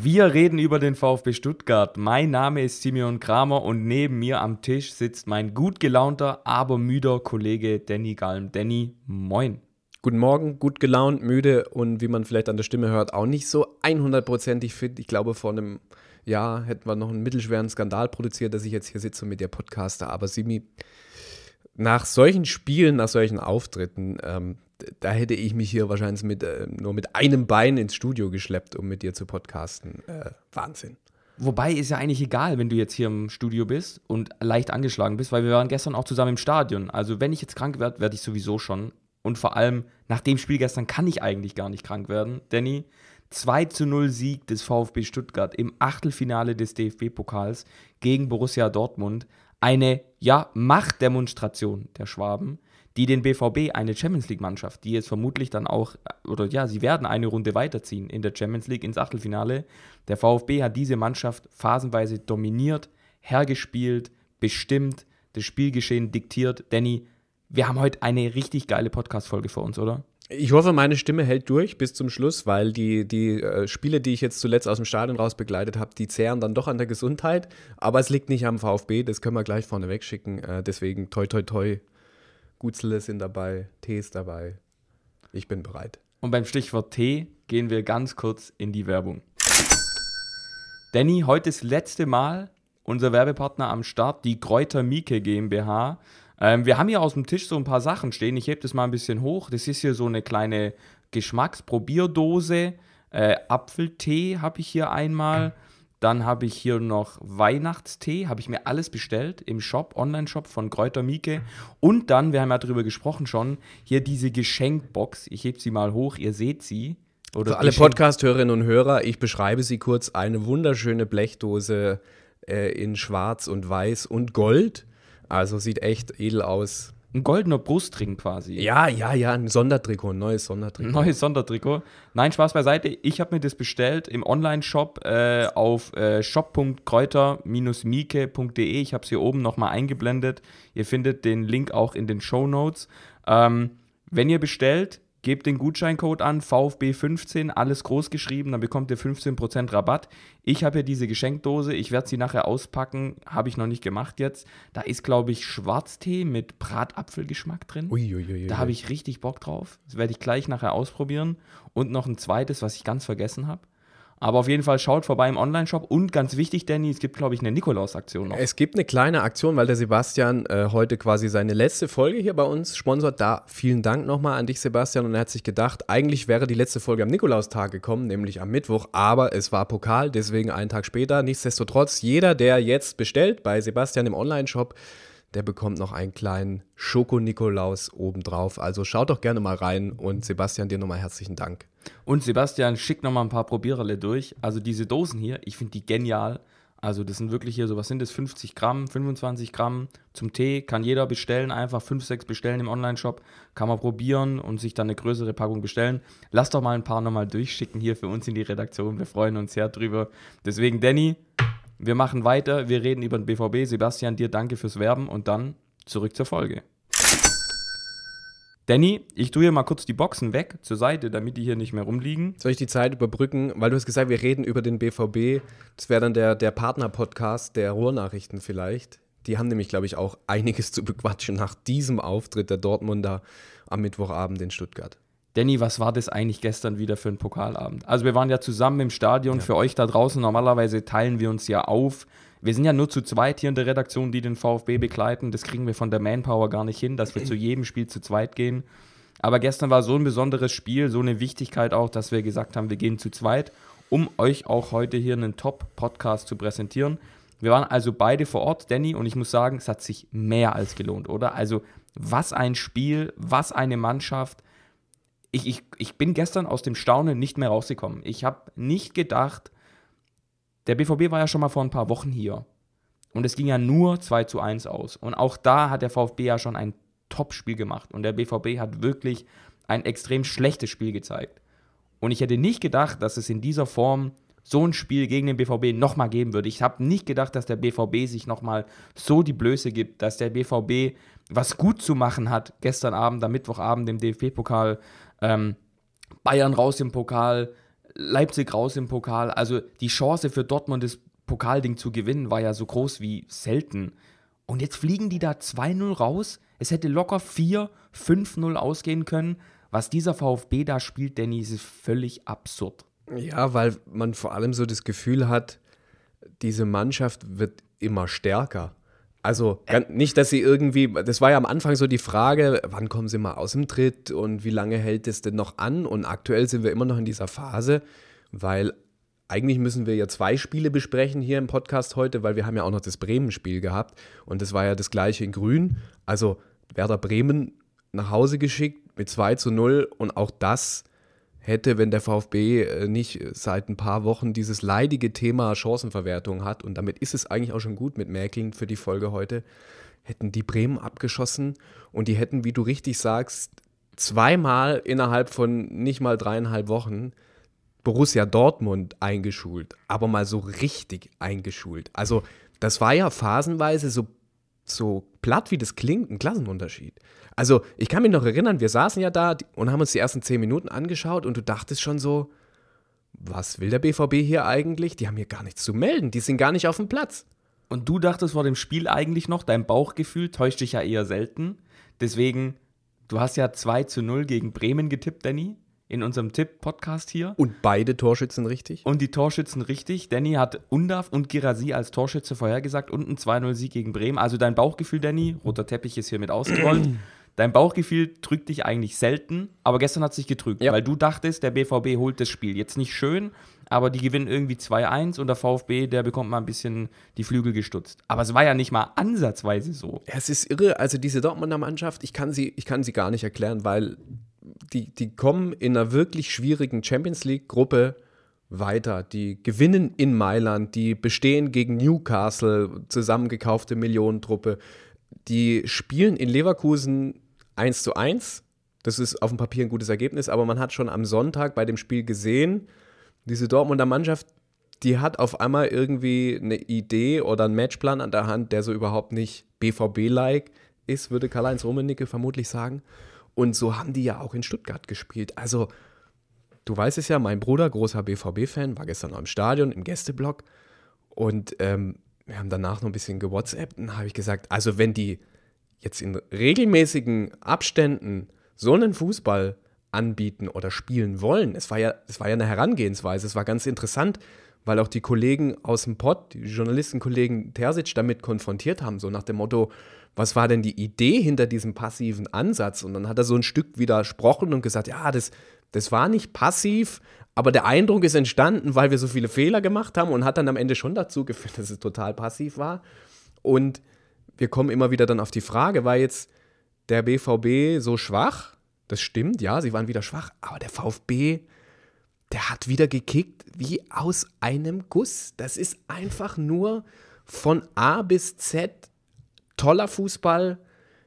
Wir reden über den VfB Stuttgart. Mein Name ist Simeon Kramer und neben mir am Tisch sitzt mein gut gelaunter, aber müder Kollege Danny Galm. Danny, moin. Guten Morgen, gut gelaunt, müde und wie man vielleicht an der Stimme hört, auch nicht so 100%ig fit. Ich glaube, vor einem Jahr hätten wir noch einen mittelschweren Skandal produziert, dass ich jetzt hier sitze und mit dir podcaste. Aber Simi, nach solchen Spielen, nach solchen Auftritten, ähm, da hätte ich mich hier wahrscheinlich mit, äh, nur mit einem Bein ins Studio geschleppt, um mit dir zu podcasten. Äh, Wahnsinn. Wobei ist ja eigentlich egal, wenn du jetzt hier im Studio bist und leicht angeschlagen bist, weil wir waren gestern auch zusammen im Stadion. Also wenn ich jetzt krank werde, werde ich sowieso schon. Und vor allem nach dem Spiel gestern kann ich eigentlich gar nicht krank werden. Danny, 2 zu 0 Sieg des VfB Stuttgart im Achtelfinale des DFB-Pokals gegen Borussia Dortmund. Eine ja, Machtdemonstration der Schwaben, die den BVB, eine Champions League-Mannschaft, die jetzt vermutlich dann auch, äh, oder ja, sie werden eine Runde weiterziehen in der Champions League ins Achtelfinale. Der VfB hat diese Mannschaft phasenweise dominiert, hergespielt, bestimmt, das Spielgeschehen diktiert. Danny, wir haben heute eine richtig geile Podcast-Folge vor uns, oder? Ich hoffe, meine Stimme hält durch bis zum Schluss, weil die, die äh, Spiele, die ich jetzt zuletzt aus dem Stadion raus begleitet habe, die zehren dann doch an der Gesundheit. Aber es liegt nicht am VfB, das können wir gleich vorne wegschicken. Äh, deswegen toi toi toi. Gutzle sind dabei, Tee ist dabei. Ich bin bereit. Und beim Stichwort Tee gehen wir ganz kurz in die Werbung. Danny, heute das letzte Mal unser Werbepartner am Start, die Kräuter Mieke GmbH. Ähm, wir haben hier aus dem Tisch so ein paar Sachen stehen. Ich hebe das mal ein bisschen hoch. Das ist hier so eine kleine Geschmacksprobierdose. Äh, Apfeltee habe ich hier einmal. Dann habe ich hier noch Weihnachtstee, habe ich mir alles bestellt im Shop, Online-Shop von Kräuter Mieke. Und dann, wir haben ja darüber gesprochen schon, hier diese Geschenkbox. Ich hebe sie mal hoch, ihr seht sie. Oder Für alle Podcast-Hörerinnen und Hörer, ich beschreibe sie kurz. Eine wunderschöne Blechdose äh, in Schwarz und Weiß und Gold also sieht echt edel aus. Ein goldener Brustring quasi. Ja, ja, ja, ein Sondertrikot, ein neues Sondertrikot. Neues Sondertrikot. Nein, Spaß beiseite. Ich habe mir das bestellt im Online-Shop äh, auf äh, shop.kräuter-mieke.de. Ich habe es hier oben nochmal eingeblendet. Ihr findet den Link auch in den Show Notes. Ähm, wenn ihr bestellt, Gebt den Gutscheincode an, VfB15, alles groß geschrieben, dann bekommt ihr 15% Rabatt. Ich habe ja diese Geschenkdose, ich werde sie nachher auspacken, habe ich noch nicht gemacht jetzt. Da ist, glaube ich, Schwarztee mit Bratapfelgeschmack drin. Uiuiui. Da habe ich richtig Bock drauf. Das werde ich gleich nachher ausprobieren. Und noch ein zweites, was ich ganz vergessen habe. Aber auf jeden Fall schaut vorbei im Online-Shop. Und ganz wichtig, Danny, es gibt, glaube ich, eine Nikolaus-Aktion noch. Es gibt eine kleine Aktion, weil der Sebastian äh, heute quasi seine letzte Folge hier bei uns sponsert. Da vielen Dank nochmal an dich, Sebastian. Und er hat sich gedacht, eigentlich wäre die letzte Folge am Nikolaustag gekommen, nämlich am Mittwoch. Aber es war Pokal, deswegen einen Tag später. Nichtsdestotrotz, jeder, der jetzt bestellt bei Sebastian im Online-Shop, der bekommt noch einen kleinen Schoko-Nikolaus obendrauf. Also schaut doch gerne mal rein und Sebastian, dir nochmal herzlichen Dank. Und Sebastian, schick nochmal ein paar Probiererle durch. Also diese Dosen hier, ich finde die genial. Also das sind wirklich hier so, was sind das, 50 Gramm, 25 Gramm zum Tee, kann jeder bestellen, einfach 5, 6 bestellen im Onlineshop, kann man probieren und sich dann eine größere Packung bestellen. Lass doch mal ein paar nochmal durchschicken hier für uns in die Redaktion, wir freuen uns sehr drüber. Deswegen Danny, wir machen weiter, wir reden über den BVB. Sebastian, dir danke fürs Werben und dann zurück zur Folge. Danny, ich tue hier mal kurz die Boxen weg zur Seite, damit die hier nicht mehr rumliegen. Soll ich die Zeit überbrücken? Weil du hast gesagt, wir reden über den BVB. Das wäre dann der, der Partner-Podcast der Ruhrnachrichten vielleicht. Die haben nämlich, glaube ich, auch einiges zu bequatschen nach diesem Auftritt der Dortmunder am Mittwochabend in Stuttgart. Danny, was war das eigentlich gestern wieder für ein Pokalabend? Also wir waren ja zusammen im Stadion, ja. für euch da draußen, normalerweise teilen wir uns ja auf. Wir sind ja nur zu zweit hier in der Redaktion, die den VfB begleiten. Das kriegen wir von der Manpower gar nicht hin, dass wir zu jedem Spiel zu zweit gehen. Aber gestern war so ein besonderes Spiel, so eine Wichtigkeit auch, dass wir gesagt haben, wir gehen zu zweit, um euch auch heute hier einen Top-Podcast zu präsentieren. Wir waren also beide vor Ort, Danny, und ich muss sagen, es hat sich mehr als gelohnt, oder? Also was ein Spiel, was eine Mannschaft, ich, ich, ich bin gestern aus dem Staunen nicht mehr rausgekommen. Ich habe nicht gedacht, der BVB war ja schon mal vor ein paar Wochen hier. Und es ging ja nur 2 zu 1 aus. Und auch da hat der VfB ja schon ein Top-Spiel gemacht. Und der BVB hat wirklich ein extrem schlechtes Spiel gezeigt. Und ich hätte nicht gedacht, dass es in dieser Form so ein Spiel gegen den BVB nochmal geben würde. Ich habe nicht gedacht, dass der BVB sich nochmal so die Blöße gibt, dass der BVB was gut zu machen hat gestern Abend, am Mittwochabend im DFB-Pokal ähm, Bayern raus im Pokal, Leipzig raus im Pokal. Also die Chance für Dortmund, das Pokalding zu gewinnen, war ja so groß wie selten. Und jetzt fliegen die da 2-0 raus. Es hätte locker 4, 5-0 ausgehen können. Was dieser VfB da spielt, Danny, ist völlig absurd. Ja, weil man vor allem so das Gefühl hat, diese Mannschaft wird immer stärker. Also nicht, dass sie irgendwie, das war ja am Anfang so die Frage, wann kommen sie mal aus dem Tritt und wie lange hält es denn noch an? Und aktuell sind wir immer noch in dieser Phase, weil eigentlich müssen wir ja zwei Spiele besprechen hier im Podcast heute, weil wir haben ja auch noch das Bremen-Spiel gehabt und das war ja das gleiche in Grün. Also Werder Bremen nach Hause geschickt mit 2 zu 0 und auch das hätte, wenn der VfB äh, nicht seit ein paar Wochen dieses leidige Thema Chancenverwertung hat. Und damit ist es eigentlich auch schon gut mit Mäkling für die Folge heute. Hätten die Bremen abgeschossen und die hätten, wie du richtig sagst, zweimal innerhalb von nicht mal dreieinhalb Wochen Borussia Dortmund eingeschult, aber mal so richtig eingeschult. Also das war ja phasenweise so, so platt, wie das klingt, ein Klassenunterschied. Also, ich kann mich noch erinnern, wir saßen ja da und haben uns die ersten zehn Minuten angeschaut und du dachtest schon so, was will der BVB hier eigentlich? Die haben hier gar nichts zu melden, die sind gar nicht auf dem Platz. Und du dachtest vor dem Spiel eigentlich noch, dein Bauchgefühl täuscht dich ja eher selten. Deswegen, du hast ja 2 zu 0 gegen Bremen getippt, Danny, in unserem Tipp-Podcast hier. Und beide Torschützen richtig? Und die Torschützen richtig. Danny hat Undav und Girasi als Torschütze vorhergesagt und ein 2-0-Sieg gegen Bremen. Also dein Bauchgefühl, Danny, roter Teppich ist hiermit ausgerollt. Dein Bauchgefühl drückt dich eigentlich selten, aber gestern hat es dich gedrückt, ja. weil du dachtest, der BVB holt das Spiel. Jetzt nicht schön, aber die gewinnen irgendwie 2-1 und der VfB, der bekommt mal ein bisschen die Flügel gestutzt. Aber es war ja nicht mal ansatzweise so. Es ist irre, also diese Dortmunder Mannschaft, ich kann sie, ich kann sie gar nicht erklären, weil die, die kommen in einer wirklich schwierigen Champions League-Gruppe weiter. Die gewinnen in Mailand, die bestehen gegen Newcastle, zusammengekaufte Millionentruppe. Die spielen in Leverkusen 1 zu 1. Das ist auf dem Papier ein gutes Ergebnis, aber man hat schon am Sonntag bei dem Spiel gesehen, diese Dortmunder Mannschaft, die hat auf einmal irgendwie eine Idee oder einen Matchplan an der Hand, der so überhaupt nicht BVB-like ist, würde Karl-Heinz Rummenigge vermutlich sagen. Und so haben die ja auch in Stuttgart gespielt. Also, du weißt es ja, mein Bruder, großer BVB-Fan, war gestern noch im Stadion, im Gästeblock. Und ähm, wir haben danach noch ein bisschen gewhatsappt und habe ich gesagt, also wenn die jetzt in regelmäßigen Abständen so einen Fußball anbieten oder spielen wollen. Es war ja, es war ja eine Herangehensweise, es war ganz interessant, weil auch die Kollegen aus dem Pod, die Journalistenkollegen Terzic damit konfrontiert haben, so nach dem Motto, was war denn die Idee hinter diesem passiven Ansatz? Und dann hat er so ein Stück widersprochen und gesagt, ja, das, das war nicht passiv, aber der Eindruck ist entstanden, weil wir so viele Fehler gemacht haben und hat dann am Ende schon dazu geführt, dass es total passiv war. Und wir kommen immer wieder dann auf die Frage, war jetzt der BVB so schwach? Das stimmt, ja, sie waren wieder schwach, aber der VfB, der hat wieder gekickt wie aus einem Guss. Das ist einfach nur von A bis Z toller Fußball.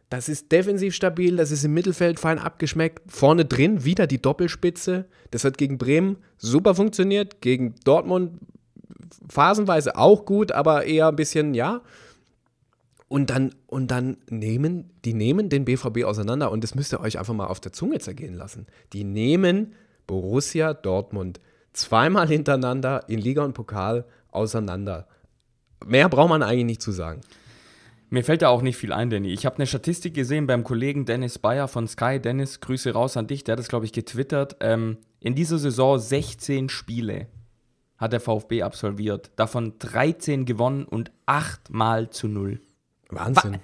Das ist defensiv stabil, das ist im Mittelfeld fein abgeschmeckt. Vorne drin wieder die Doppelspitze. Das hat gegen Bremen super funktioniert, gegen Dortmund phasenweise auch gut, aber eher ein bisschen, ja, und dann, und dann nehmen, die nehmen den BVB auseinander und das müsst ihr euch einfach mal auf der Zunge zergehen lassen. Die nehmen Borussia Dortmund zweimal hintereinander in Liga und Pokal auseinander. Mehr braucht man eigentlich nicht zu sagen. Mir fällt da auch nicht viel ein, Danny. Ich habe eine Statistik gesehen beim Kollegen Dennis Bayer von Sky. Dennis, Grüße raus an dich. Der hat das, glaube ich, getwittert. Ähm, in dieser Saison 16 Spiele hat der VfB absolviert. Davon 13 gewonnen und 8 mal zu 0. Wahnsinn.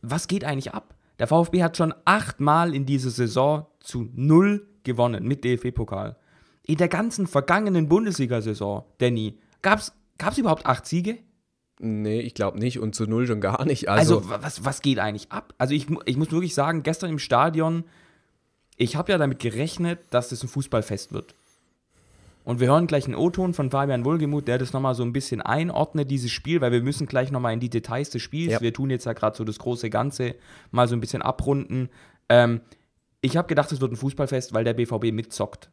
was geht eigentlich ab? Der VfB hat schon achtmal in dieser Saison zu null gewonnen mit DFB-Pokal. In der ganzen vergangenen Bundesliga-Saison, Danny, gab es überhaupt acht Siege? Nee, ich glaube nicht und zu null schon gar nicht. Also, also, was, was geht eigentlich ab? Also ich, ich muss wirklich sagen, gestern im Stadion, ich habe ja damit gerechnet, dass es das ein Fußballfest wird. Und wir hören gleich einen O-Ton von Fabian Wohlgemuth, der das nochmal so ein bisschen einordnet, dieses Spiel, weil wir müssen gleich nochmal in die Details des Spiels, ja. wir tun jetzt ja gerade so das große Ganze, mal so ein bisschen abrunden. Ähm, ich habe gedacht, es wird ein Fußballfest, weil der BVB mitzockt.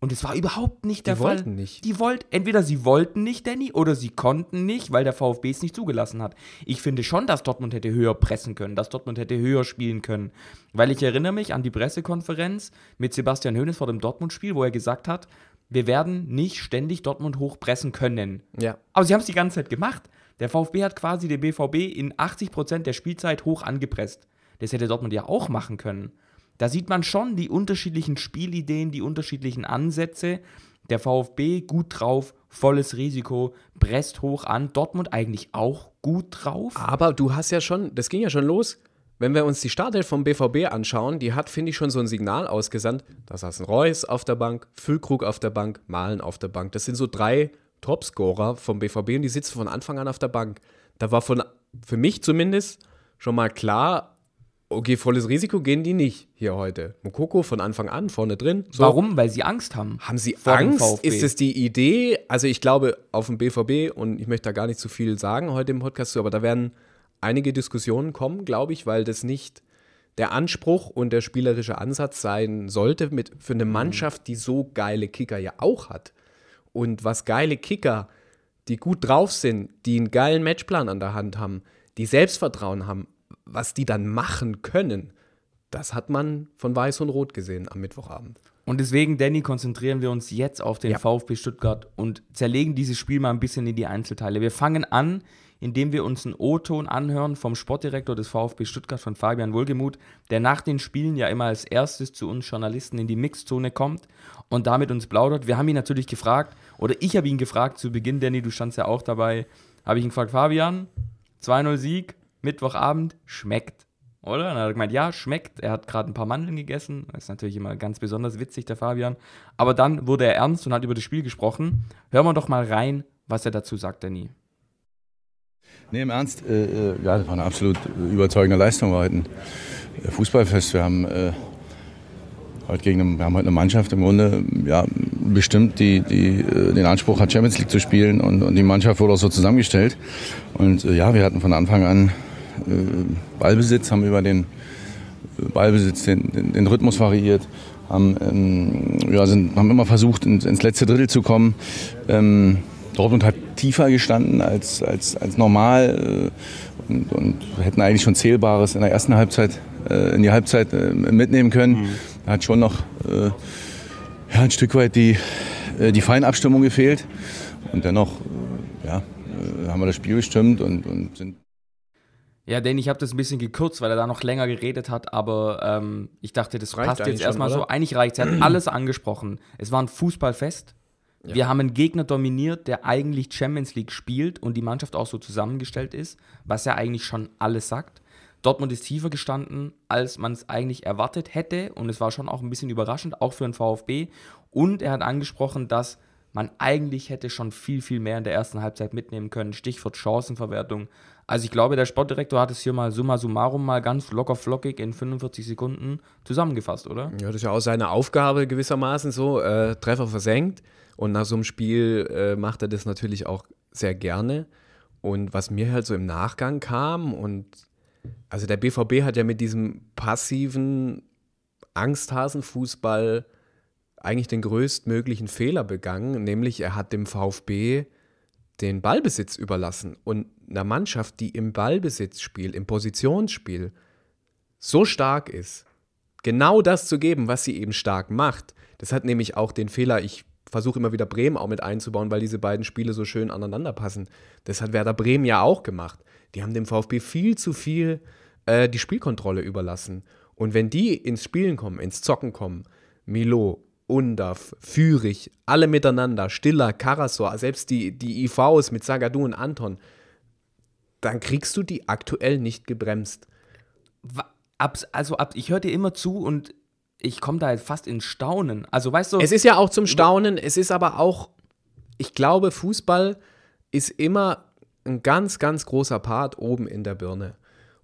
Und es war überhaupt nicht der die Fall. Die wollten nicht. Die wollten, entweder sie wollten nicht, Danny, oder sie konnten nicht, weil der VfB es nicht zugelassen hat. Ich finde schon, dass Dortmund hätte höher pressen können, dass Dortmund hätte höher spielen können. Weil ich erinnere mich an die Pressekonferenz mit Sebastian Hoeneß vor dem Dortmund-Spiel, wo er gesagt hat, wir werden nicht ständig Dortmund hochpressen können. Ja. Aber sie haben es die ganze Zeit gemacht. Der VfB hat quasi den BVB in 80% Prozent der Spielzeit hoch angepresst. Das hätte Dortmund ja auch machen können. Da sieht man schon die unterschiedlichen Spielideen, die unterschiedlichen Ansätze. Der VfB gut drauf, volles Risiko, presst hoch an. Dortmund eigentlich auch gut drauf. Aber du hast ja schon, das ging ja schon los wenn wir uns die Startelf vom BVB anschauen, die hat, finde ich, schon so ein Signal ausgesandt. Da saßen Reus auf der Bank, Füllkrug auf der Bank, Malen auf der Bank. Das sind so drei Topscorer vom BVB und die sitzen von Anfang an auf der Bank. Da war von, für mich zumindest schon mal klar, okay, volles Risiko gehen die nicht hier heute. Mokoko von Anfang an vorne drin. So. Warum? Weil sie Angst haben. Haben sie Angst? Ist es die Idee? Also ich glaube auf dem BVB und ich möchte da gar nicht zu viel sagen heute im Podcast, zu, aber da werden einige Diskussionen kommen, glaube ich, weil das nicht der Anspruch und der spielerische Ansatz sein sollte mit, für eine mhm. Mannschaft, die so geile Kicker ja auch hat. Und was geile Kicker, die gut drauf sind, die einen geilen Matchplan an der Hand haben, die Selbstvertrauen haben, was die dann machen können, das hat man von Weiß und Rot gesehen am Mittwochabend. Und deswegen, Danny, konzentrieren wir uns jetzt auf den ja. VfB Stuttgart und zerlegen dieses Spiel mal ein bisschen in die Einzelteile. Wir fangen an indem wir uns einen O-Ton anhören vom Sportdirektor des VfB Stuttgart von Fabian Wohlgemuth, der nach den Spielen ja immer als erstes zu uns Journalisten in die Mixzone kommt und damit uns plaudert. Wir haben ihn natürlich gefragt, oder ich habe ihn gefragt zu Beginn, Danny, du standst ja auch dabei, habe ich ihn gefragt, Fabian, 2-0 Sieg, Mittwochabend, schmeckt. Oder? dann hat er gemeint, ja, schmeckt. Er hat gerade ein paar Mandeln gegessen. Das ist natürlich immer ganz besonders witzig, der Fabian. Aber dann wurde er ernst und hat über das Spiel gesprochen. Hören wir doch mal rein, was er dazu sagt, Danny. Nee, im Ernst, äh, äh, ja, das war eine absolut überzeugende Leistung heute. Ein äh, Fußballfest. Wir haben, äh, heute gegen eine, wir haben heute eine Mannschaft im Grunde ja, bestimmt, die, die äh, den Anspruch hat, Champions League zu spielen. Und, und die Mannschaft wurde auch so zusammengestellt. Und äh, ja, wir hatten von Anfang an Ballbesitz, haben über den Ballbesitz den, den, den Rhythmus variiert, haben, ähm, ja, sind, haben immer versucht, ins, ins letzte Drittel zu kommen. Ähm, Dortmund hat tiefer gestanden als, als, als normal äh, und, und hätten eigentlich schon Zählbares in der ersten Halbzeit, äh, in die Halbzeit äh, mitnehmen können. Da mhm. hat schon noch ja, ein Stück weit die, die Feinabstimmung gefehlt. Und dennoch ja, haben wir das Spiel bestimmt und, und sind. Ja, denn ich habe das ein bisschen gekürzt, weil er da noch länger geredet hat, aber ähm, ich dachte, das reicht passt jetzt erstmal so. Eigentlich reicht es. Er hat alles angesprochen. Es war ein Fußballfest. Ja. Wir haben einen Gegner dominiert, der eigentlich Champions League spielt und die Mannschaft auch so zusammengestellt ist, was ja eigentlich schon alles sagt. Dortmund ist tiefer gestanden, als man es eigentlich erwartet hätte und es war schon auch ein bisschen überraschend, auch für den VfB. Und er hat angesprochen, dass man eigentlich hätte schon viel, viel mehr in der ersten Halbzeit mitnehmen können. Stichwort Chancenverwertung. Also ich glaube, der Sportdirektor hat es hier mal summa summarum mal ganz locker flockig in 45 Sekunden zusammengefasst, oder? Ja, das ist ja auch seine Aufgabe gewissermaßen so, äh, Treffer versenkt. Und nach so einem Spiel äh, macht er das natürlich auch sehr gerne. Und was mir halt so im Nachgang kam und also der BVB hat ja mit diesem passiven Angsthasenfußball eigentlich den größtmöglichen Fehler begangen, nämlich er hat dem VfB den Ballbesitz überlassen und einer Mannschaft, die im Ballbesitzspiel, im Positionsspiel so stark ist, genau das zu geben, was sie eben stark macht. Das hat nämlich auch den Fehler, ich versuche immer wieder Bremen auch mit einzubauen, weil diese beiden Spiele so schön aneinander passen. Das hat Werder Bremen ja auch gemacht. Die haben dem VfB viel zu viel äh, die Spielkontrolle überlassen. Und wenn die ins Spielen kommen, ins Zocken kommen, Milo, Undav, Fürich, alle miteinander, Stiller, Karasor, selbst die, die IVs mit Sagadu und Anton, dann kriegst du die aktuell nicht gebremst. Also ich höre dir immer zu und ich komme da halt fast in Staunen. Also weißt du. Es ist ja auch zum Staunen, es ist aber auch, ich glaube, Fußball ist immer ein ganz, ganz großer Part oben in der Birne.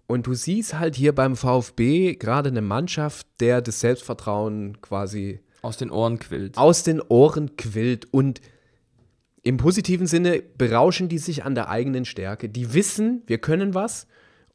Und du siehst halt hier beim VfB gerade eine Mannschaft, der das Selbstvertrauen quasi aus den Ohren quillt. Aus den Ohren quillt. Und im positiven Sinne berauschen die sich an der eigenen Stärke. Die wissen, wir können was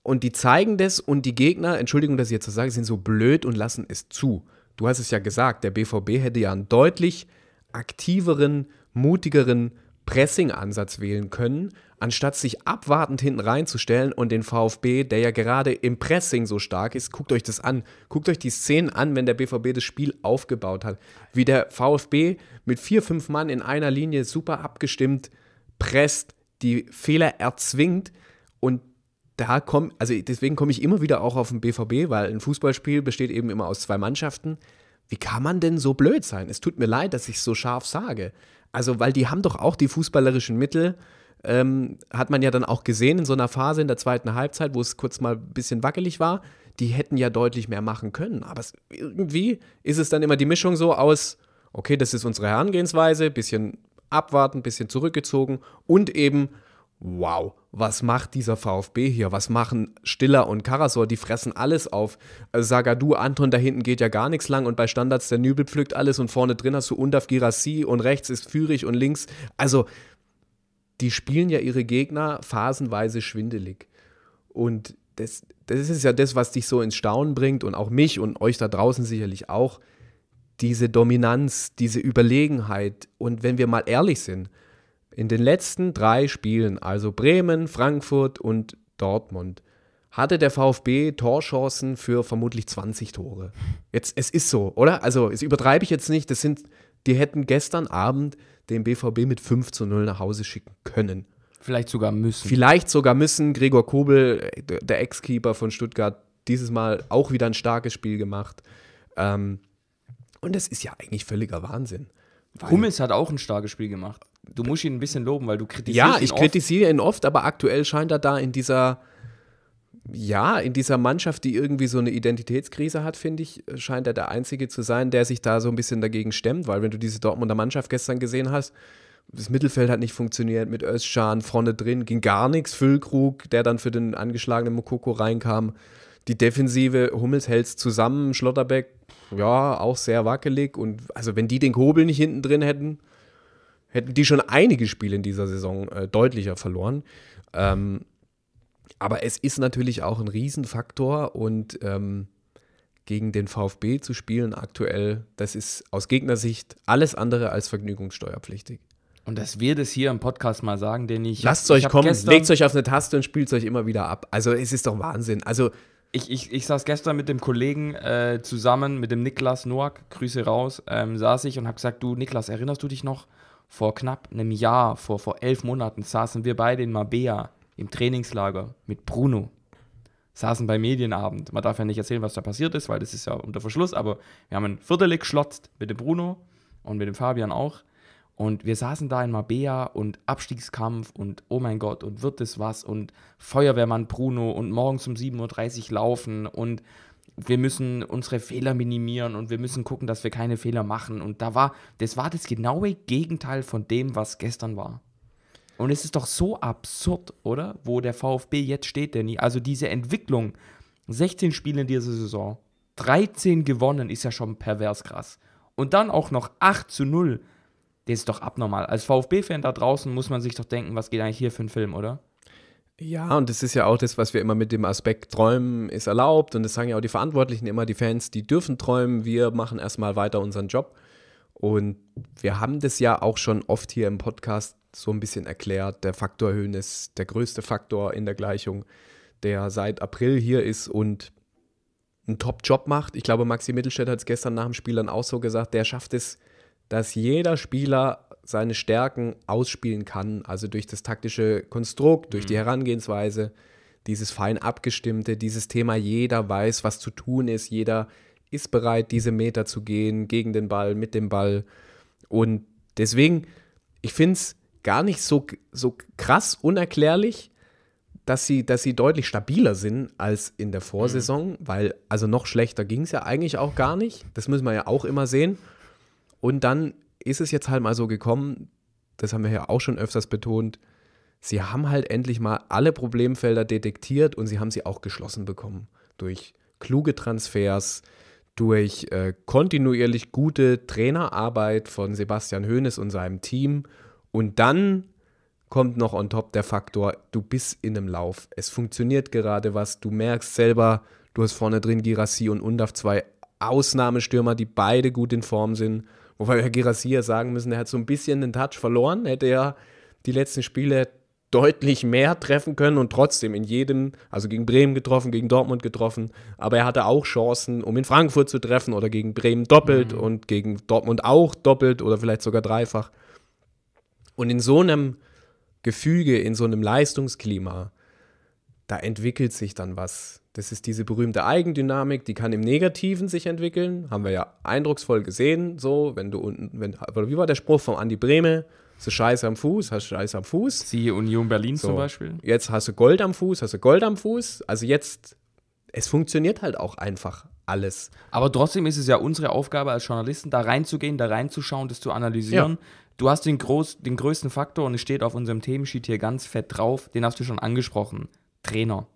und die zeigen das und die Gegner, Entschuldigung, dass ich jetzt das sage, sind so blöd und lassen es zu. Du hast es ja gesagt, der BVB hätte ja einen deutlich aktiveren, mutigeren Pressing-Ansatz wählen können, anstatt sich abwartend hinten reinzustellen und den VfB, der ja gerade im Pressing so stark ist, guckt euch das an. Guckt euch die Szenen an, wenn der BVB das Spiel aufgebaut hat. Wie der VfB mit vier, fünf Mann in einer Linie super abgestimmt presst, die Fehler erzwingt und da komm, also deswegen komme ich immer wieder auch auf den BVB, weil ein Fußballspiel besteht eben immer aus zwei Mannschaften. Wie kann man denn so blöd sein? Es tut mir leid, dass ich es so scharf sage. Also, weil die haben doch auch die fußballerischen Mittel. Ähm, hat man ja dann auch gesehen in so einer Phase in der zweiten Halbzeit, wo es kurz mal ein bisschen wackelig war. Die hätten ja deutlich mehr machen können. Aber es, irgendwie ist es dann immer die Mischung so aus, okay, das ist unsere Herangehensweise, bisschen abwarten, bisschen zurückgezogen und eben, wow, was macht dieser VfB hier? Was machen Stiller und Karasor? Die fressen alles auf. Also Sagadu, Anton, da hinten geht ja gar nichts lang und bei Standards der Nübel pflückt alles und vorne drin hast du Undaf Girassi und rechts ist Führig und links. Also, die spielen ja ihre Gegner phasenweise schwindelig. Und das, das ist ja das, was dich so ins Staunen bringt und auch mich und euch da draußen sicherlich auch. Diese Dominanz, diese Überlegenheit. Und wenn wir mal ehrlich sind, in den letzten drei Spielen, also Bremen, Frankfurt und Dortmund, hatte der VfB Torchancen für vermutlich 20 Tore. Jetzt, es ist so, oder? Also, es übertreibe ich jetzt nicht. Das sind, die hätten gestern Abend den BVB mit 5 zu 0 nach Hause schicken können. Vielleicht sogar müssen. Vielleicht sogar müssen. Gregor Kobel, der Ex-Keeper von Stuttgart, dieses Mal auch wieder ein starkes Spiel gemacht. Ähm, und das ist ja eigentlich völliger Wahnsinn. Hummels hat auch ein starkes Spiel gemacht. Du musst ihn ein bisschen loben, weil du kritisierst ja, ihn Ja, ich kritisiere ihn oft, aber aktuell scheint er da in dieser ja, in dieser Mannschaft, die irgendwie so eine Identitätskrise hat, finde ich, scheint er der Einzige zu sein, der sich da so ein bisschen dagegen stemmt, weil wenn du diese Dortmunder Mannschaft gestern gesehen hast, das Mittelfeld hat nicht funktioniert mit Özcan vorne drin, ging gar nichts, Füllkrug, der dann für den angeschlagenen Mokoko reinkam, die Defensive, Hummels hält zusammen, Schlotterbeck, ja, auch sehr wackelig und also wenn die den Kobel nicht hinten drin hätten, hätten die schon einige Spiele in dieser Saison äh, deutlicher verloren. Ähm, aber es ist natürlich auch ein Riesenfaktor und ähm, gegen den VfB zu spielen aktuell, das ist aus Gegnersicht alles andere als vergnügungssteuerpflichtig. Und das wird es hier im Podcast mal sagen, den ich. Lasst hab, euch ich kommen, legt euch auf eine Taste und spielt es euch immer wieder ab. Also es ist doch Wahnsinn. Also ich, ich, ich saß gestern mit dem Kollegen äh, zusammen, mit dem Niklas Noack, Grüße raus, ähm, saß ich und habe gesagt, du Niklas, erinnerst du dich noch vor knapp einem Jahr, vor, vor elf Monaten, saßen wir beide in Mabea im Trainingslager mit Bruno. Saßen bei Medienabend. Man darf ja nicht erzählen, was da passiert ist, weil das ist ja unter Verschluss, aber wir haben ein Viertel geschlotzt mit dem Bruno und mit dem Fabian auch. Und wir saßen da in Mabea und Abstiegskampf und oh mein Gott, und wird es was? Und Feuerwehrmann Bruno und morgens um 7.30 Uhr laufen und wir müssen unsere Fehler minimieren und wir müssen gucken, dass wir keine Fehler machen. Und da war, das war das genaue Gegenteil von dem, was gestern war. Und es ist doch so absurd, oder? Wo der VfB jetzt steht, Danny. Also diese Entwicklung, 16 Spiele in dieser Saison, 13 gewonnen, ist ja schon pervers krass. Und dann auch noch 8 zu 0. Das ist doch abnormal. Als VfB-Fan da draußen muss man sich doch denken, was geht eigentlich hier für ein Film, oder? Ja, ah, und das ist ja auch das, was wir immer mit dem Aspekt träumen ist erlaubt. Und das sagen ja auch die Verantwortlichen immer, die Fans, die dürfen träumen, wir machen erstmal weiter unseren Job. Und wir haben das ja auch schon oft hier im Podcast so ein bisschen erklärt. Der Faktor Höhen ist der größte Faktor in der Gleichung, der seit April hier ist und einen Top-Job macht. Ich glaube, Maxi Mittelstädt hat es gestern nach dem Spiel dann auch so gesagt, der schafft es, dass jeder Spieler seine Stärken ausspielen kann. Also durch das taktische Konstrukt, durch mhm. die Herangehensweise, dieses fein abgestimmte, dieses Thema, jeder weiß, was zu tun ist, jeder ist bereit, diese Meter zu gehen, gegen den Ball, mit dem Ball. Und deswegen, ich finde es gar nicht so, so krass unerklärlich, dass sie, dass sie deutlich stabiler sind als in der Vorsaison, mhm. weil also noch schlechter ging es ja eigentlich auch gar nicht. Das müssen wir ja auch immer sehen. Und dann ist es jetzt halt mal so gekommen, das haben wir ja auch schon öfters betont, sie haben halt endlich mal alle Problemfelder detektiert und sie haben sie auch geschlossen bekommen. Durch kluge Transfers, durch äh, kontinuierlich gute Trainerarbeit von Sebastian Hoeneß und seinem Team. Und dann kommt noch on top der Faktor, du bist in einem Lauf. Es funktioniert gerade was. Du merkst selber, du hast vorne drin Girassi und Undaf, zwei Ausnahmestürmer, die beide gut in Form sind. Wobei wir Herr Girassia sagen müssen, er hat so ein bisschen den Touch verloren. Hätte er die letzten Spiele deutlich mehr treffen können und trotzdem in jedem, also gegen Bremen getroffen, gegen Dortmund getroffen, aber er hatte auch Chancen, um in Frankfurt zu treffen oder gegen Bremen doppelt mhm. und gegen Dortmund auch doppelt oder vielleicht sogar dreifach. Und in so einem Gefüge, in so einem Leistungsklima, da entwickelt sich dann was das ist diese berühmte Eigendynamik, die kann im Negativen sich entwickeln, haben wir ja eindrucksvoll gesehen, so, wenn du unten, wenn, wie war der Spruch von Andi Brehme? Hast du Scheiße am Fuß, hast du Scheiße am Fuß. Siehe Union Berlin so, zum Beispiel. Jetzt hast du Gold am Fuß, hast du Gold am Fuß. Also jetzt, es funktioniert halt auch einfach alles. Aber trotzdem ist es ja unsere Aufgabe als Journalisten, da reinzugehen, da reinzuschauen, das zu analysieren. Ja. Du hast den, groß, den größten Faktor und es steht auf unserem Themensheet hier ganz fett drauf, den hast du schon angesprochen. Trainer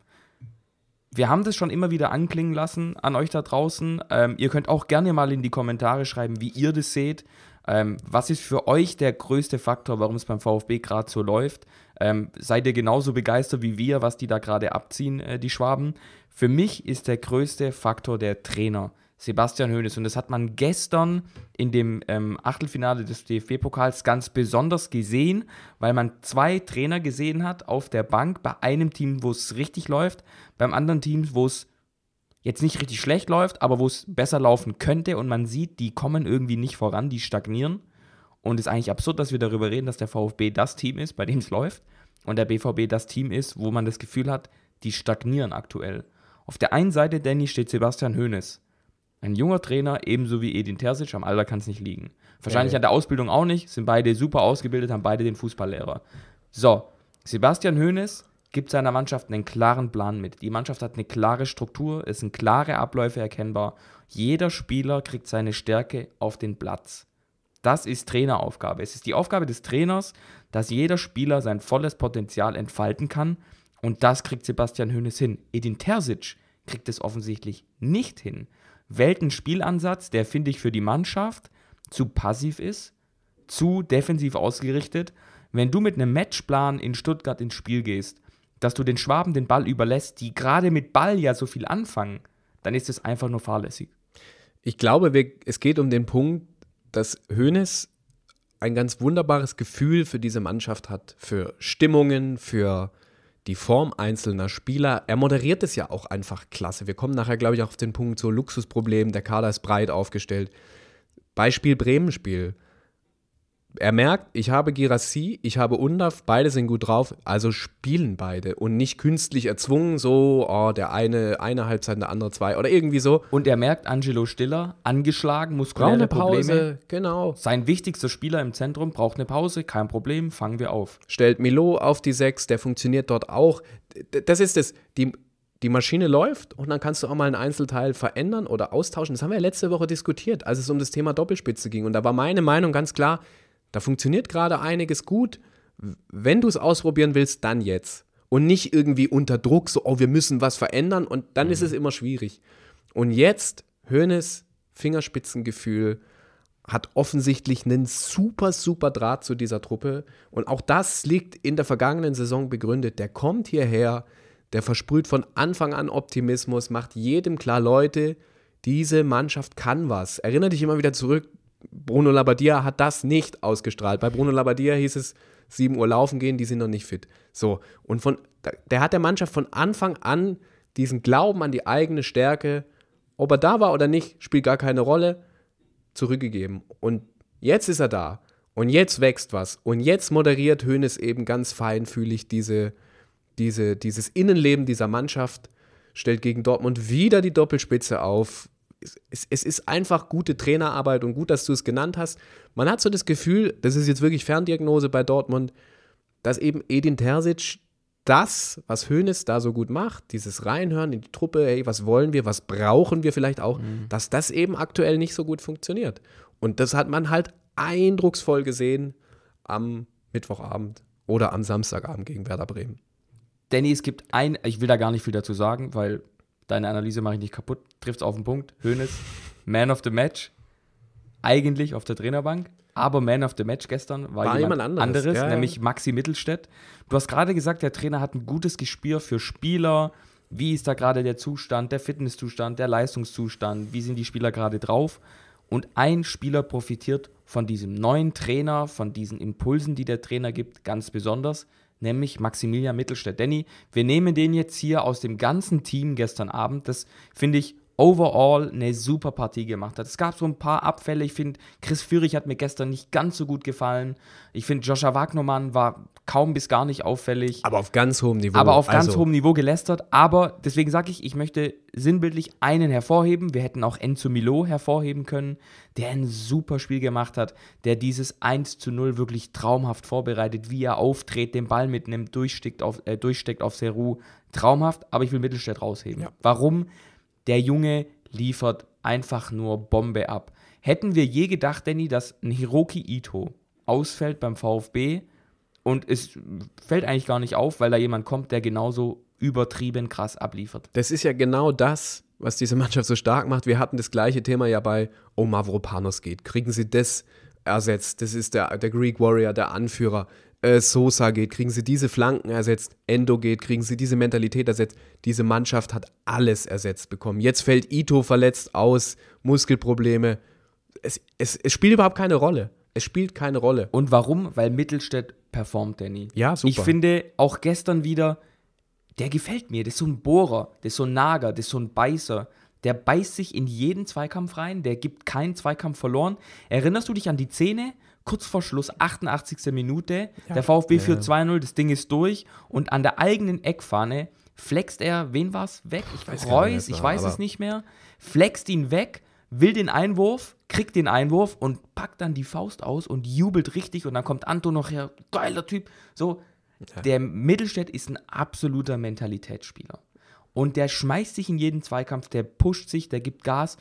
wir haben das schon immer wieder anklingen lassen an euch da draußen. Ähm, ihr könnt auch gerne mal in die Kommentare schreiben, wie ihr das seht. Ähm, was ist für euch der größte Faktor, warum es beim VfB gerade so läuft? Ähm, seid ihr genauso begeistert wie wir, was die da gerade abziehen, äh, die Schwaben? Für mich ist der größte Faktor der Trainer. Sebastian Hoeneß. Und das hat man gestern in dem ähm, Achtelfinale des DFB-Pokals ganz besonders gesehen, weil man zwei Trainer gesehen hat auf der Bank. Bei einem Team, wo es richtig läuft, beim anderen Team, wo es jetzt nicht richtig schlecht läuft, aber wo es besser laufen könnte. Und man sieht, die kommen irgendwie nicht voran, die stagnieren. Und es ist eigentlich absurd, dass wir darüber reden, dass der VfB das Team ist, bei dem es läuft. Und der BVB das Team ist, wo man das Gefühl hat, die stagnieren aktuell. Auf der einen Seite, Danny, steht Sebastian Hoeneß ein junger Trainer, ebenso wie Edin Terzic, am Alter kann es nicht liegen. Wahrscheinlich ja, an der Ausbildung auch nicht, sind beide super ausgebildet, haben beide den Fußballlehrer. So, Sebastian Hoeneß gibt seiner Mannschaft einen klaren Plan mit. Die Mannschaft hat eine klare Struktur, es sind klare Abläufe erkennbar. Jeder Spieler kriegt seine Stärke auf den Platz. Das ist Traineraufgabe. Es ist die Aufgabe des Trainers, dass jeder Spieler sein volles Potenzial entfalten kann. Und das kriegt Sebastian Hoeneß hin. Edin Terzic kriegt es offensichtlich nicht hin. Weltenspielansatz, der, finde ich, für die Mannschaft zu passiv ist, zu defensiv ausgerichtet. Wenn du mit einem Matchplan in Stuttgart ins Spiel gehst, dass du den Schwaben den Ball überlässt, die gerade mit Ball ja so viel anfangen, dann ist es einfach nur fahrlässig. Ich glaube, wir, es geht um den Punkt, dass Hoeneß ein ganz wunderbares Gefühl für diese Mannschaft hat, für Stimmungen, für die Form einzelner Spieler. Er moderiert es ja auch einfach klasse. Wir kommen nachher, glaube ich, auch auf den Punkt so Luxusproblem. Der Kader ist breit aufgestellt. Beispiel Bremen-Spiel er merkt, ich habe Girassi, ich habe Undav, beide sind gut drauf, also spielen beide und nicht künstlich erzwungen, so, oh, der eine eine Halbzeit, der andere zwei oder irgendwie so. Und er merkt, Angelo Stiller, angeschlagen, muskuläre Pause, Probleme. genau. Sein wichtigster Spieler im Zentrum braucht eine Pause, kein Problem, fangen wir auf. Stellt Milo auf die Sechs, der funktioniert dort auch. Das ist es, die, die Maschine läuft und dann kannst du auch mal einen Einzelteil verändern oder austauschen. Das haben wir ja letzte Woche diskutiert, als es um das Thema Doppelspitze ging. Und da war meine Meinung ganz klar, da funktioniert gerade einiges gut. Wenn du es ausprobieren willst, dann jetzt. Und nicht irgendwie unter Druck, so, oh, wir müssen was verändern und dann mhm. ist es immer schwierig. Und jetzt, Hönes Fingerspitzengefühl hat offensichtlich einen super, super Draht zu dieser Truppe. Und auch das liegt in der vergangenen Saison begründet. Der kommt hierher, der versprüht von Anfang an Optimismus, macht jedem klar, Leute, diese Mannschaft kann was. Erinnere dich immer wieder zurück Bruno Labbadia hat das nicht ausgestrahlt. Bei Bruno Labbadia hieß es 7 Uhr laufen gehen, die sind noch nicht fit. So, und von, der hat der Mannschaft von Anfang an diesen Glauben an die eigene Stärke, ob er da war oder nicht, spielt gar keine Rolle, zurückgegeben. Und jetzt ist er da. Und jetzt wächst was. Und jetzt moderiert Hoeneß eben ganz feinfühlig diese, diese, dieses Innenleben dieser Mannschaft, stellt gegen Dortmund wieder die Doppelspitze auf, es, es, ist einfach gute Trainerarbeit und gut, dass du es genannt hast. Man hat so das Gefühl, das ist jetzt wirklich Ferndiagnose bei Dortmund, dass eben Edin Terzic das, was Hoeneß da so gut macht, dieses Reinhören in die Truppe, hey, was wollen wir, was brauchen wir vielleicht auch, mhm. dass das eben aktuell nicht so gut funktioniert. Und das hat man halt eindrucksvoll gesehen am Mittwochabend oder am Samstagabend gegen Werder Bremen. Danny, es gibt ein, ich will da gar nicht viel dazu sagen, weil deine Analyse mache ich nicht kaputt, trifft es auf den Punkt. Hönes, Man of the Match, eigentlich auf der Trainerbank, aber Man of the Match gestern war, war jemand, jemand, anderes, anderes ja, nämlich Maxi Mittelstädt. Du hast gerade gesagt, der Trainer hat ein gutes Gespür für Spieler. Wie ist da gerade der Zustand, der Fitnesszustand, der Leistungszustand? Wie sind die Spieler gerade drauf? Und ein Spieler profitiert von diesem neuen Trainer, von diesen Impulsen, die der Trainer gibt, ganz besonders nämlich Maximilian Mittelstädt. Danny, wir nehmen den jetzt hier aus dem ganzen Team gestern Abend. Das finde ich overall eine super Partie gemacht hat. Es gab so ein paar Abfälle. Ich finde, Chris Führig hat mir gestern nicht ganz so gut gefallen. Ich finde, Joscha Wagnermann war kaum bis gar nicht auffällig. Aber auf ganz hohem Niveau. Aber auf ganz also hohem Niveau gelästert. Aber deswegen sage ich, ich möchte sinnbildlich einen hervorheben. Wir hätten auch Enzo Milo hervorheben können, der ein super Spiel gemacht hat, der dieses 1 zu 0 wirklich traumhaft vorbereitet, wie er auftritt, den Ball mitnimmt, durchsteckt auf, äh, durchsteckt auf Seru. Traumhaft, aber ich will Mittelstädt rausheben. Ja. Warum? Der Junge liefert einfach nur Bombe ab. Hätten wir je gedacht, Danny, dass ein Hiroki Ito ausfällt beim VfB und es fällt eigentlich gar nicht auf, weil da jemand kommt, der genauso übertrieben krass abliefert. Das ist ja genau das, was diese Mannschaft so stark macht. Wir hatten das gleiche Thema ja bei Omavropanos geht. Kriegen sie das ersetzt? Das ist der, der Greek Warrior, der Anführer äh, Sosa geht, kriegen sie diese Flanken ersetzt, Endo geht, kriegen sie diese Mentalität ersetzt. Diese Mannschaft hat alles ersetzt bekommen. Jetzt fällt Ito verletzt aus, Muskelprobleme. Es, es, es spielt überhaupt keine Rolle. Es spielt keine Rolle. Und warum? Weil Mittelstädt performt, Danny. Ja, super. Ich finde auch gestern wieder, der gefällt mir. Das ist so ein Bohrer, das ist so ein Nager, das ist so ein Beißer. Der beißt sich in jeden Zweikampf rein, der gibt keinen Zweikampf verloren. Erinnerst du dich an die Szene, kurz vor Schluss, 88. Minute. Ja. Der VfB ja. führt 2-0, das Ding ist durch und an der eigenen Eckfahne flext er, wen war es weg? Ich weiß Reus, ich weiß es nicht mehr. Flext ihn weg, will den Einwurf, kriegt den Einwurf und packt dann die Faust aus und jubelt richtig und dann kommt Anton noch her, geiler Typ. So, ja. der Mittelstädt ist ein absoluter Mentalitätsspieler. Und der schmeißt sich in jeden Zweikampf, der pusht sich, der gibt Gas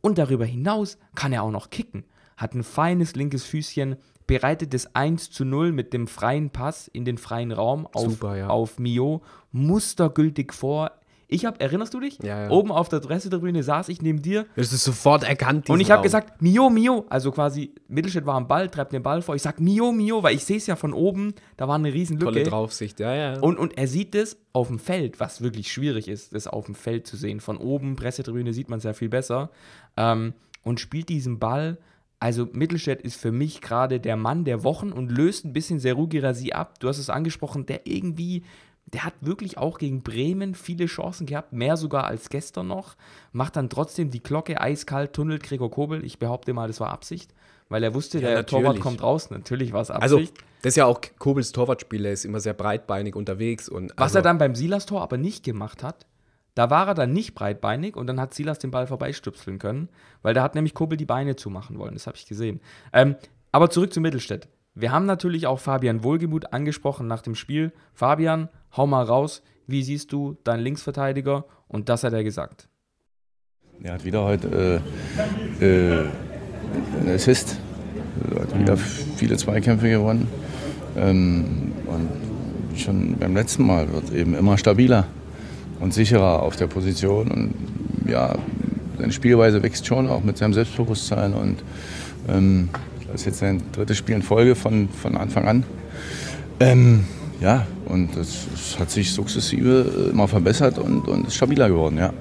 und darüber hinaus kann er auch noch kicken hat ein feines linkes Füßchen, bereitet das 1 zu 0 mit dem freien Pass in den freien Raum auf, Super, ja. auf Mio mustergültig vor. Ich habe, erinnerst du dich? Ja, ja. Oben auf der Pressetribüne saß ich neben dir. Das ist sofort erkannt. Und ich habe gesagt, Mio, Mio. Also quasi, Mittelstädt war am Ball, treibt den Ball vor. Ich sage, Mio, Mio, weil ich sehe es ja von oben. Da war eine riesen Lücke. Tolle Draufsicht, ja, ja. Und, und er sieht es auf dem Feld, was wirklich schwierig ist, das auf dem Feld zu sehen. Von oben, Pressetribüne, sieht man es ja viel besser. Ähm, und spielt diesen Ball also Mittelstädt ist für mich gerade der Mann der Wochen und löst ein bisschen Seru Girassi ab. Du hast es angesprochen, der irgendwie, der hat wirklich auch gegen Bremen viele Chancen gehabt, mehr sogar als gestern noch. Macht dann trotzdem die Glocke eiskalt, tunnelt Gregor Kobel. Ich behaupte mal, das war Absicht, weil er wusste, ja, der natürlich. Torwart kommt raus. Natürlich war es also, Absicht. Also, das ist ja auch Kobels Torwartspiel, er ist immer sehr breitbeinig unterwegs. Und also Was er dann beim Silas-Tor aber nicht gemacht hat, da war er dann nicht breitbeinig und dann hat Silas den Ball vorbeistüpseln können, weil da hat nämlich Kuppel die Beine zumachen wollen. Das habe ich gesehen. Ähm, aber zurück zu Mittelstädt. Wir haben natürlich auch Fabian Wohlgemuth angesprochen nach dem Spiel. Fabian, hau mal raus. Wie siehst du deinen Linksverteidiger? Und das hat er gesagt. Er hat wieder heute äh, äh, einen Assist. Er hat wieder mhm. viele Zweikämpfe gewonnen. Ähm, und schon beim letzten Mal wird eben immer stabiler und sicherer auf der Position. Und ja, seine Spielweise wächst schon auch mit seinem Selbstbewusstsein. Und ähm, das ist jetzt sein drittes Spiel in Folge von, von Anfang an. Ähm, ja, und es hat sich sukzessive immer äh, verbessert und, und ist stabiler geworden, ja.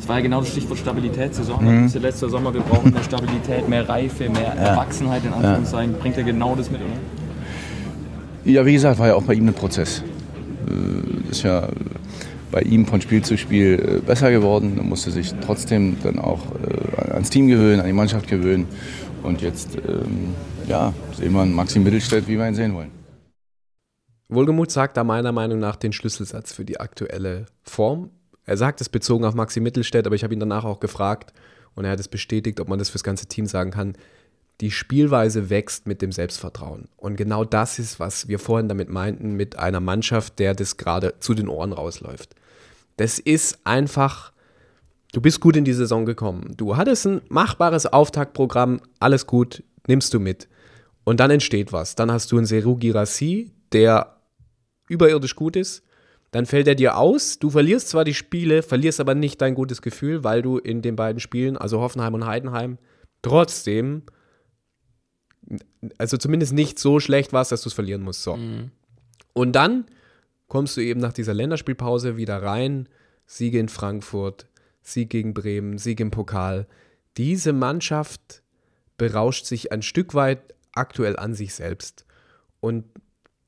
Es war ja genau das Stichwort Stabilität Saison. Mhm. Das ist ja letzter Sommer, wir brauchen mehr Stabilität, mehr Reife, mehr ja. Erwachsenheit in Anführungszeichen. Ja. Bringt er genau das mit, oder? Ja, wie gesagt, war ja auch bei ihm ein Prozess. Das äh, ist ja bei ihm von Spiel zu Spiel äh, besser geworden. Er musste sich trotzdem dann auch äh, ans Team gewöhnen, an die Mannschaft gewöhnen. Und jetzt ähm, ja, sehen wir einen Maxi Mittelstädt, wie wir ihn sehen wollen. Wohlgemut sagt da meiner Meinung nach den Schlüsselsatz für die aktuelle Form. Er sagt es bezogen auf Maxi Mittelstädt, aber ich habe ihn danach auch gefragt und er hat es bestätigt, ob man das fürs ganze Team sagen kann. Die Spielweise wächst mit dem Selbstvertrauen. Und genau das ist, was wir vorhin damit meinten, mit einer Mannschaft, der das gerade zu den Ohren rausläuft. Das ist einfach, du bist gut in die Saison gekommen. Du hattest ein machbares Auftaktprogramm, alles gut, nimmst du mit. Und dann entsteht was. Dann hast du einen Seru Girassi, der überirdisch gut ist. Dann fällt er dir aus. Du verlierst zwar die Spiele, verlierst aber nicht dein gutes Gefühl, weil du in den beiden Spielen, also Hoffenheim und Heidenheim, trotzdem, also zumindest nicht so schlecht warst, dass du es verlieren musst. So. Mhm. Und dann kommst du eben nach dieser Länderspielpause wieder rein. Siege in Frankfurt, Sieg gegen Bremen, Sieg im Pokal. Diese Mannschaft berauscht sich ein Stück weit aktuell an sich selbst. Und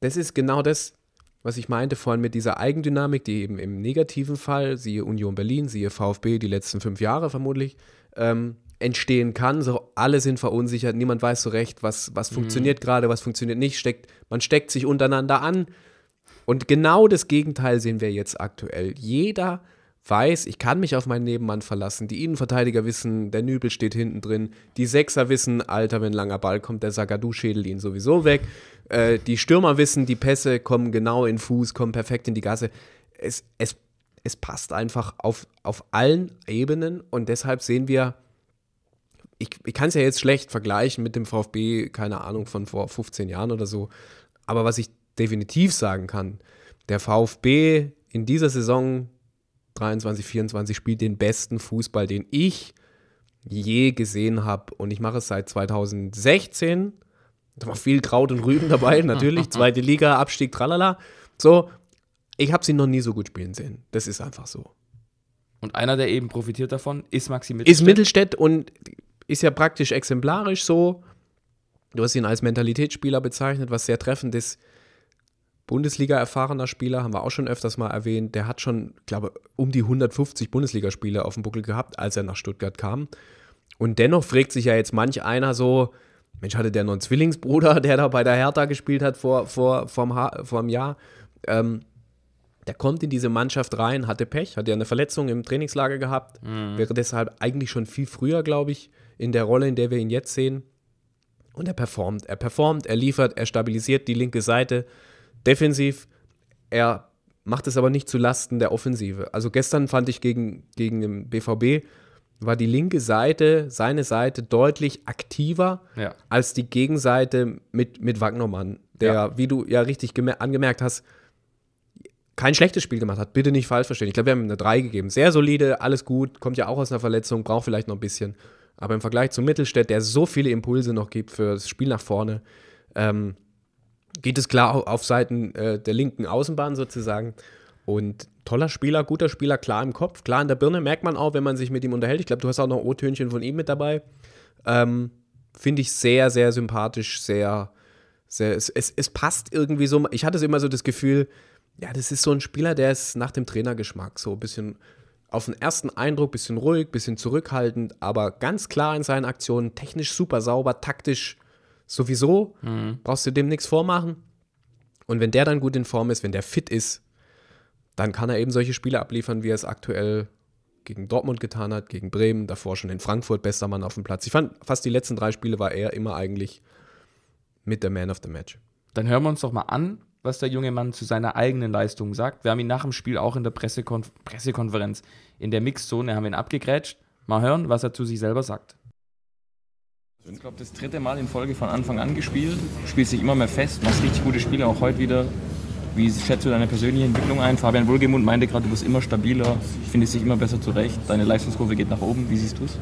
das ist genau das, was ich meinte vorhin mit dieser Eigendynamik, die eben im negativen Fall, siehe Union Berlin, siehe VfB, die letzten fünf Jahre vermutlich, ähm, entstehen kann. So, alle sind verunsichert, niemand weiß so recht, was, was mhm. funktioniert gerade, was funktioniert nicht. Steckt, man steckt sich untereinander an, und genau das Gegenteil sehen wir jetzt aktuell. Jeder weiß, ich kann mich auf meinen Nebenmann verlassen. Die Innenverteidiger wissen, der Nübel steht hinten drin. Die Sechser wissen, Alter, wenn ein langer Ball kommt, der Sagadu schädelt ihn sowieso weg. Äh, die Stürmer wissen, die Pässe kommen genau in Fuß, kommen perfekt in die Gasse. Es, es, es passt einfach auf, auf allen Ebenen und deshalb sehen wir, ich, ich kann es ja jetzt schlecht vergleichen mit dem VfB, keine Ahnung, von vor 15 Jahren oder so. Aber was ich definitiv sagen kann, der VfB in dieser Saison 23, 24 spielt den besten Fußball, den ich je gesehen habe. Und ich mache es seit 2016. Da war viel Kraut und Rüben dabei, natürlich. Zweite Liga, Abstieg, tralala. So, ich habe sie noch nie so gut spielen sehen. Das ist einfach so. Und einer, der eben profitiert davon, ist Maxi Mittelstädt. Ist Mittelstädt und ist ja praktisch exemplarisch so. Du hast ihn als Mentalitätsspieler bezeichnet, was sehr treffend ist. Bundesliga-erfahrener Spieler, haben wir auch schon öfters mal erwähnt. Der hat schon, glaube ich, um die 150 Bundesligaspiele auf dem Buckel gehabt, als er nach Stuttgart kam. Und dennoch fragt sich ja jetzt manch einer so, Mensch, hatte der noch einen Zwillingsbruder, der da bei der Hertha gespielt hat vor, vor, vorm, ha vorm Jahr? Ähm, der kommt in diese Mannschaft rein, hatte Pech, hat ja eine Verletzung im Trainingslager gehabt, mhm. wäre deshalb eigentlich schon viel früher, glaube ich, in der Rolle, in der wir ihn jetzt sehen. Und er performt, er performt, er liefert, er stabilisiert die linke Seite defensiv. Er macht es aber nicht zu Lasten der Offensive. Also gestern fand ich gegen, gegen den BVB war die linke Seite, seine Seite deutlich aktiver ja. als die Gegenseite mit, mit Wagnermann, der, ja. wie du ja richtig angemerkt hast, kein schlechtes Spiel gemacht hat. Bitte nicht falsch verstehen. Ich glaube, wir haben eine 3 gegeben. Sehr solide, alles gut, kommt ja auch aus einer Verletzung, braucht vielleicht noch ein bisschen. Aber im Vergleich zu Mittelstädt, der so viele Impulse noch gibt für das Spiel nach vorne, ähm, geht es klar auf Seiten äh, der linken Außenbahn sozusagen. Und toller Spieler, guter Spieler, klar im Kopf, klar in der Birne, merkt man auch, wenn man sich mit ihm unterhält. Ich glaube, du hast auch noch O-Tönchen von ihm mit dabei. Ähm, Finde ich sehr, sehr sympathisch, sehr, sehr es, es, es, passt irgendwie so. Ich hatte immer so das Gefühl, ja, das ist so ein Spieler, der ist nach dem Trainergeschmack so ein bisschen auf den ersten Eindruck, ein bisschen ruhig, ein bisschen zurückhaltend, aber ganz klar in seinen Aktionen, technisch super sauber, taktisch sowieso, mhm. brauchst du dem nichts vormachen. Und wenn der dann gut in Form ist, wenn der fit ist, dann kann er eben solche Spiele abliefern, wie er es aktuell gegen Dortmund getan hat, gegen Bremen, davor schon in Frankfurt, bester Mann auf dem Platz. Ich fand, fast die letzten drei Spiele war er immer eigentlich mit der Man of the Match. Dann hören wir uns doch mal an, was der junge Mann zu seiner eigenen Leistung sagt. Wir haben ihn nach dem Spiel auch in der Pressekonf Pressekonferenz in der Mixzone haben wir ihn abgegrätscht. Mal hören, was er zu sich selber sagt. Ich glaube, das dritte Mal in Folge von Anfang an gespielt. Spielst dich immer mehr fest, machst richtig gute Spiele, auch heute wieder. Wie schätzt du deine persönliche Entwicklung ein? Fabian Wohlgemund meinte gerade, du bist immer stabiler, findest dich immer besser zurecht, deine Leistungskurve geht nach oben. Wie siehst du es?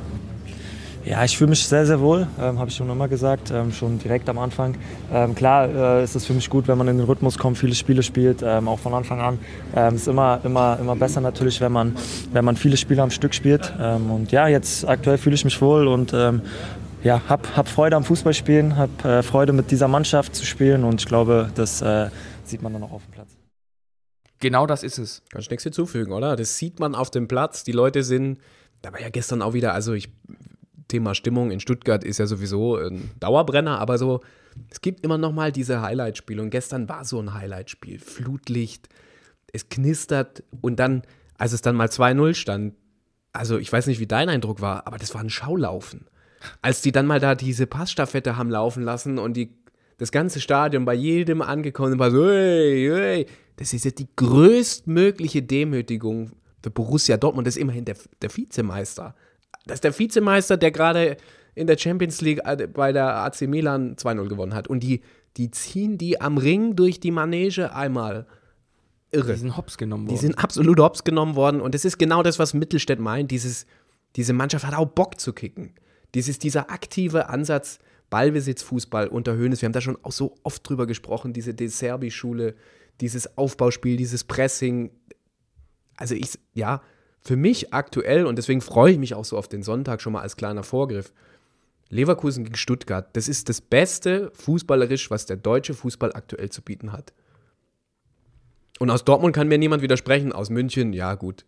Ja, ich fühle mich sehr, sehr wohl, ähm, habe ich schon immer gesagt, ähm, schon direkt am Anfang. Ähm, klar äh, ist es für mich gut, wenn man in den Rhythmus kommt, viele Spiele spielt, ähm, auch von Anfang an. Es ähm, ist immer, immer, immer besser natürlich, wenn man, wenn man viele Spiele am Stück spielt. Ähm, und ja, jetzt aktuell fühle ich mich wohl und ja, hab, hab Freude am Fußballspielen, hab äh, Freude mit dieser Mannschaft zu spielen und ich glaube, das äh, sieht man dann auch auf dem Platz. Genau das ist es. Kannst du nichts hinzufügen, oder? Das sieht man auf dem Platz. Die Leute sind, da war ja gestern auch wieder, also ich, Thema Stimmung in Stuttgart ist ja sowieso ein Dauerbrenner, aber so, es gibt immer noch mal diese Highlight-Spiele und gestern war so ein Highlight-Spiel. Flutlicht, es knistert und dann, als es dann mal 2-0 stand, also ich weiß nicht, wie dein Eindruck war, aber das war ein Schaulaufen. Als die dann mal da diese Passstaffette haben laufen lassen und die, das ganze Stadion bei jedem angekommen war so, hey, hey, das ist jetzt die größtmögliche Demütigung für Borussia Dortmund. Das ist immerhin der, der Vizemeister. Das ist der Vizemeister, der gerade in der Champions League äh, bei der AC Milan 2-0 gewonnen hat. Und die, die ziehen die am Ring durch die Manege einmal. Irre. Die sind hops genommen worden. Die sind absolut hops genommen worden. Und das ist genau das, was Mittelstädt meint. Dieses, diese Mannschaft hat auch Bock zu kicken. Dieses, dieser aktive Ansatz, Ballbesitzfußball unter Höhnes, wir haben da schon auch so oft drüber gesprochen, diese De Serbi-Schule, dieses Aufbauspiel, dieses Pressing. Also ich, ja, für mich aktuell, und deswegen freue ich mich auch so auf den Sonntag schon mal als kleiner Vorgriff, Leverkusen gegen Stuttgart, das ist das Beste fußballerisch, was der deutsche Fußball aktuell zu bieten hat. Und aus Dortmund kann mir niemand widersprechen, aus München, ja gut,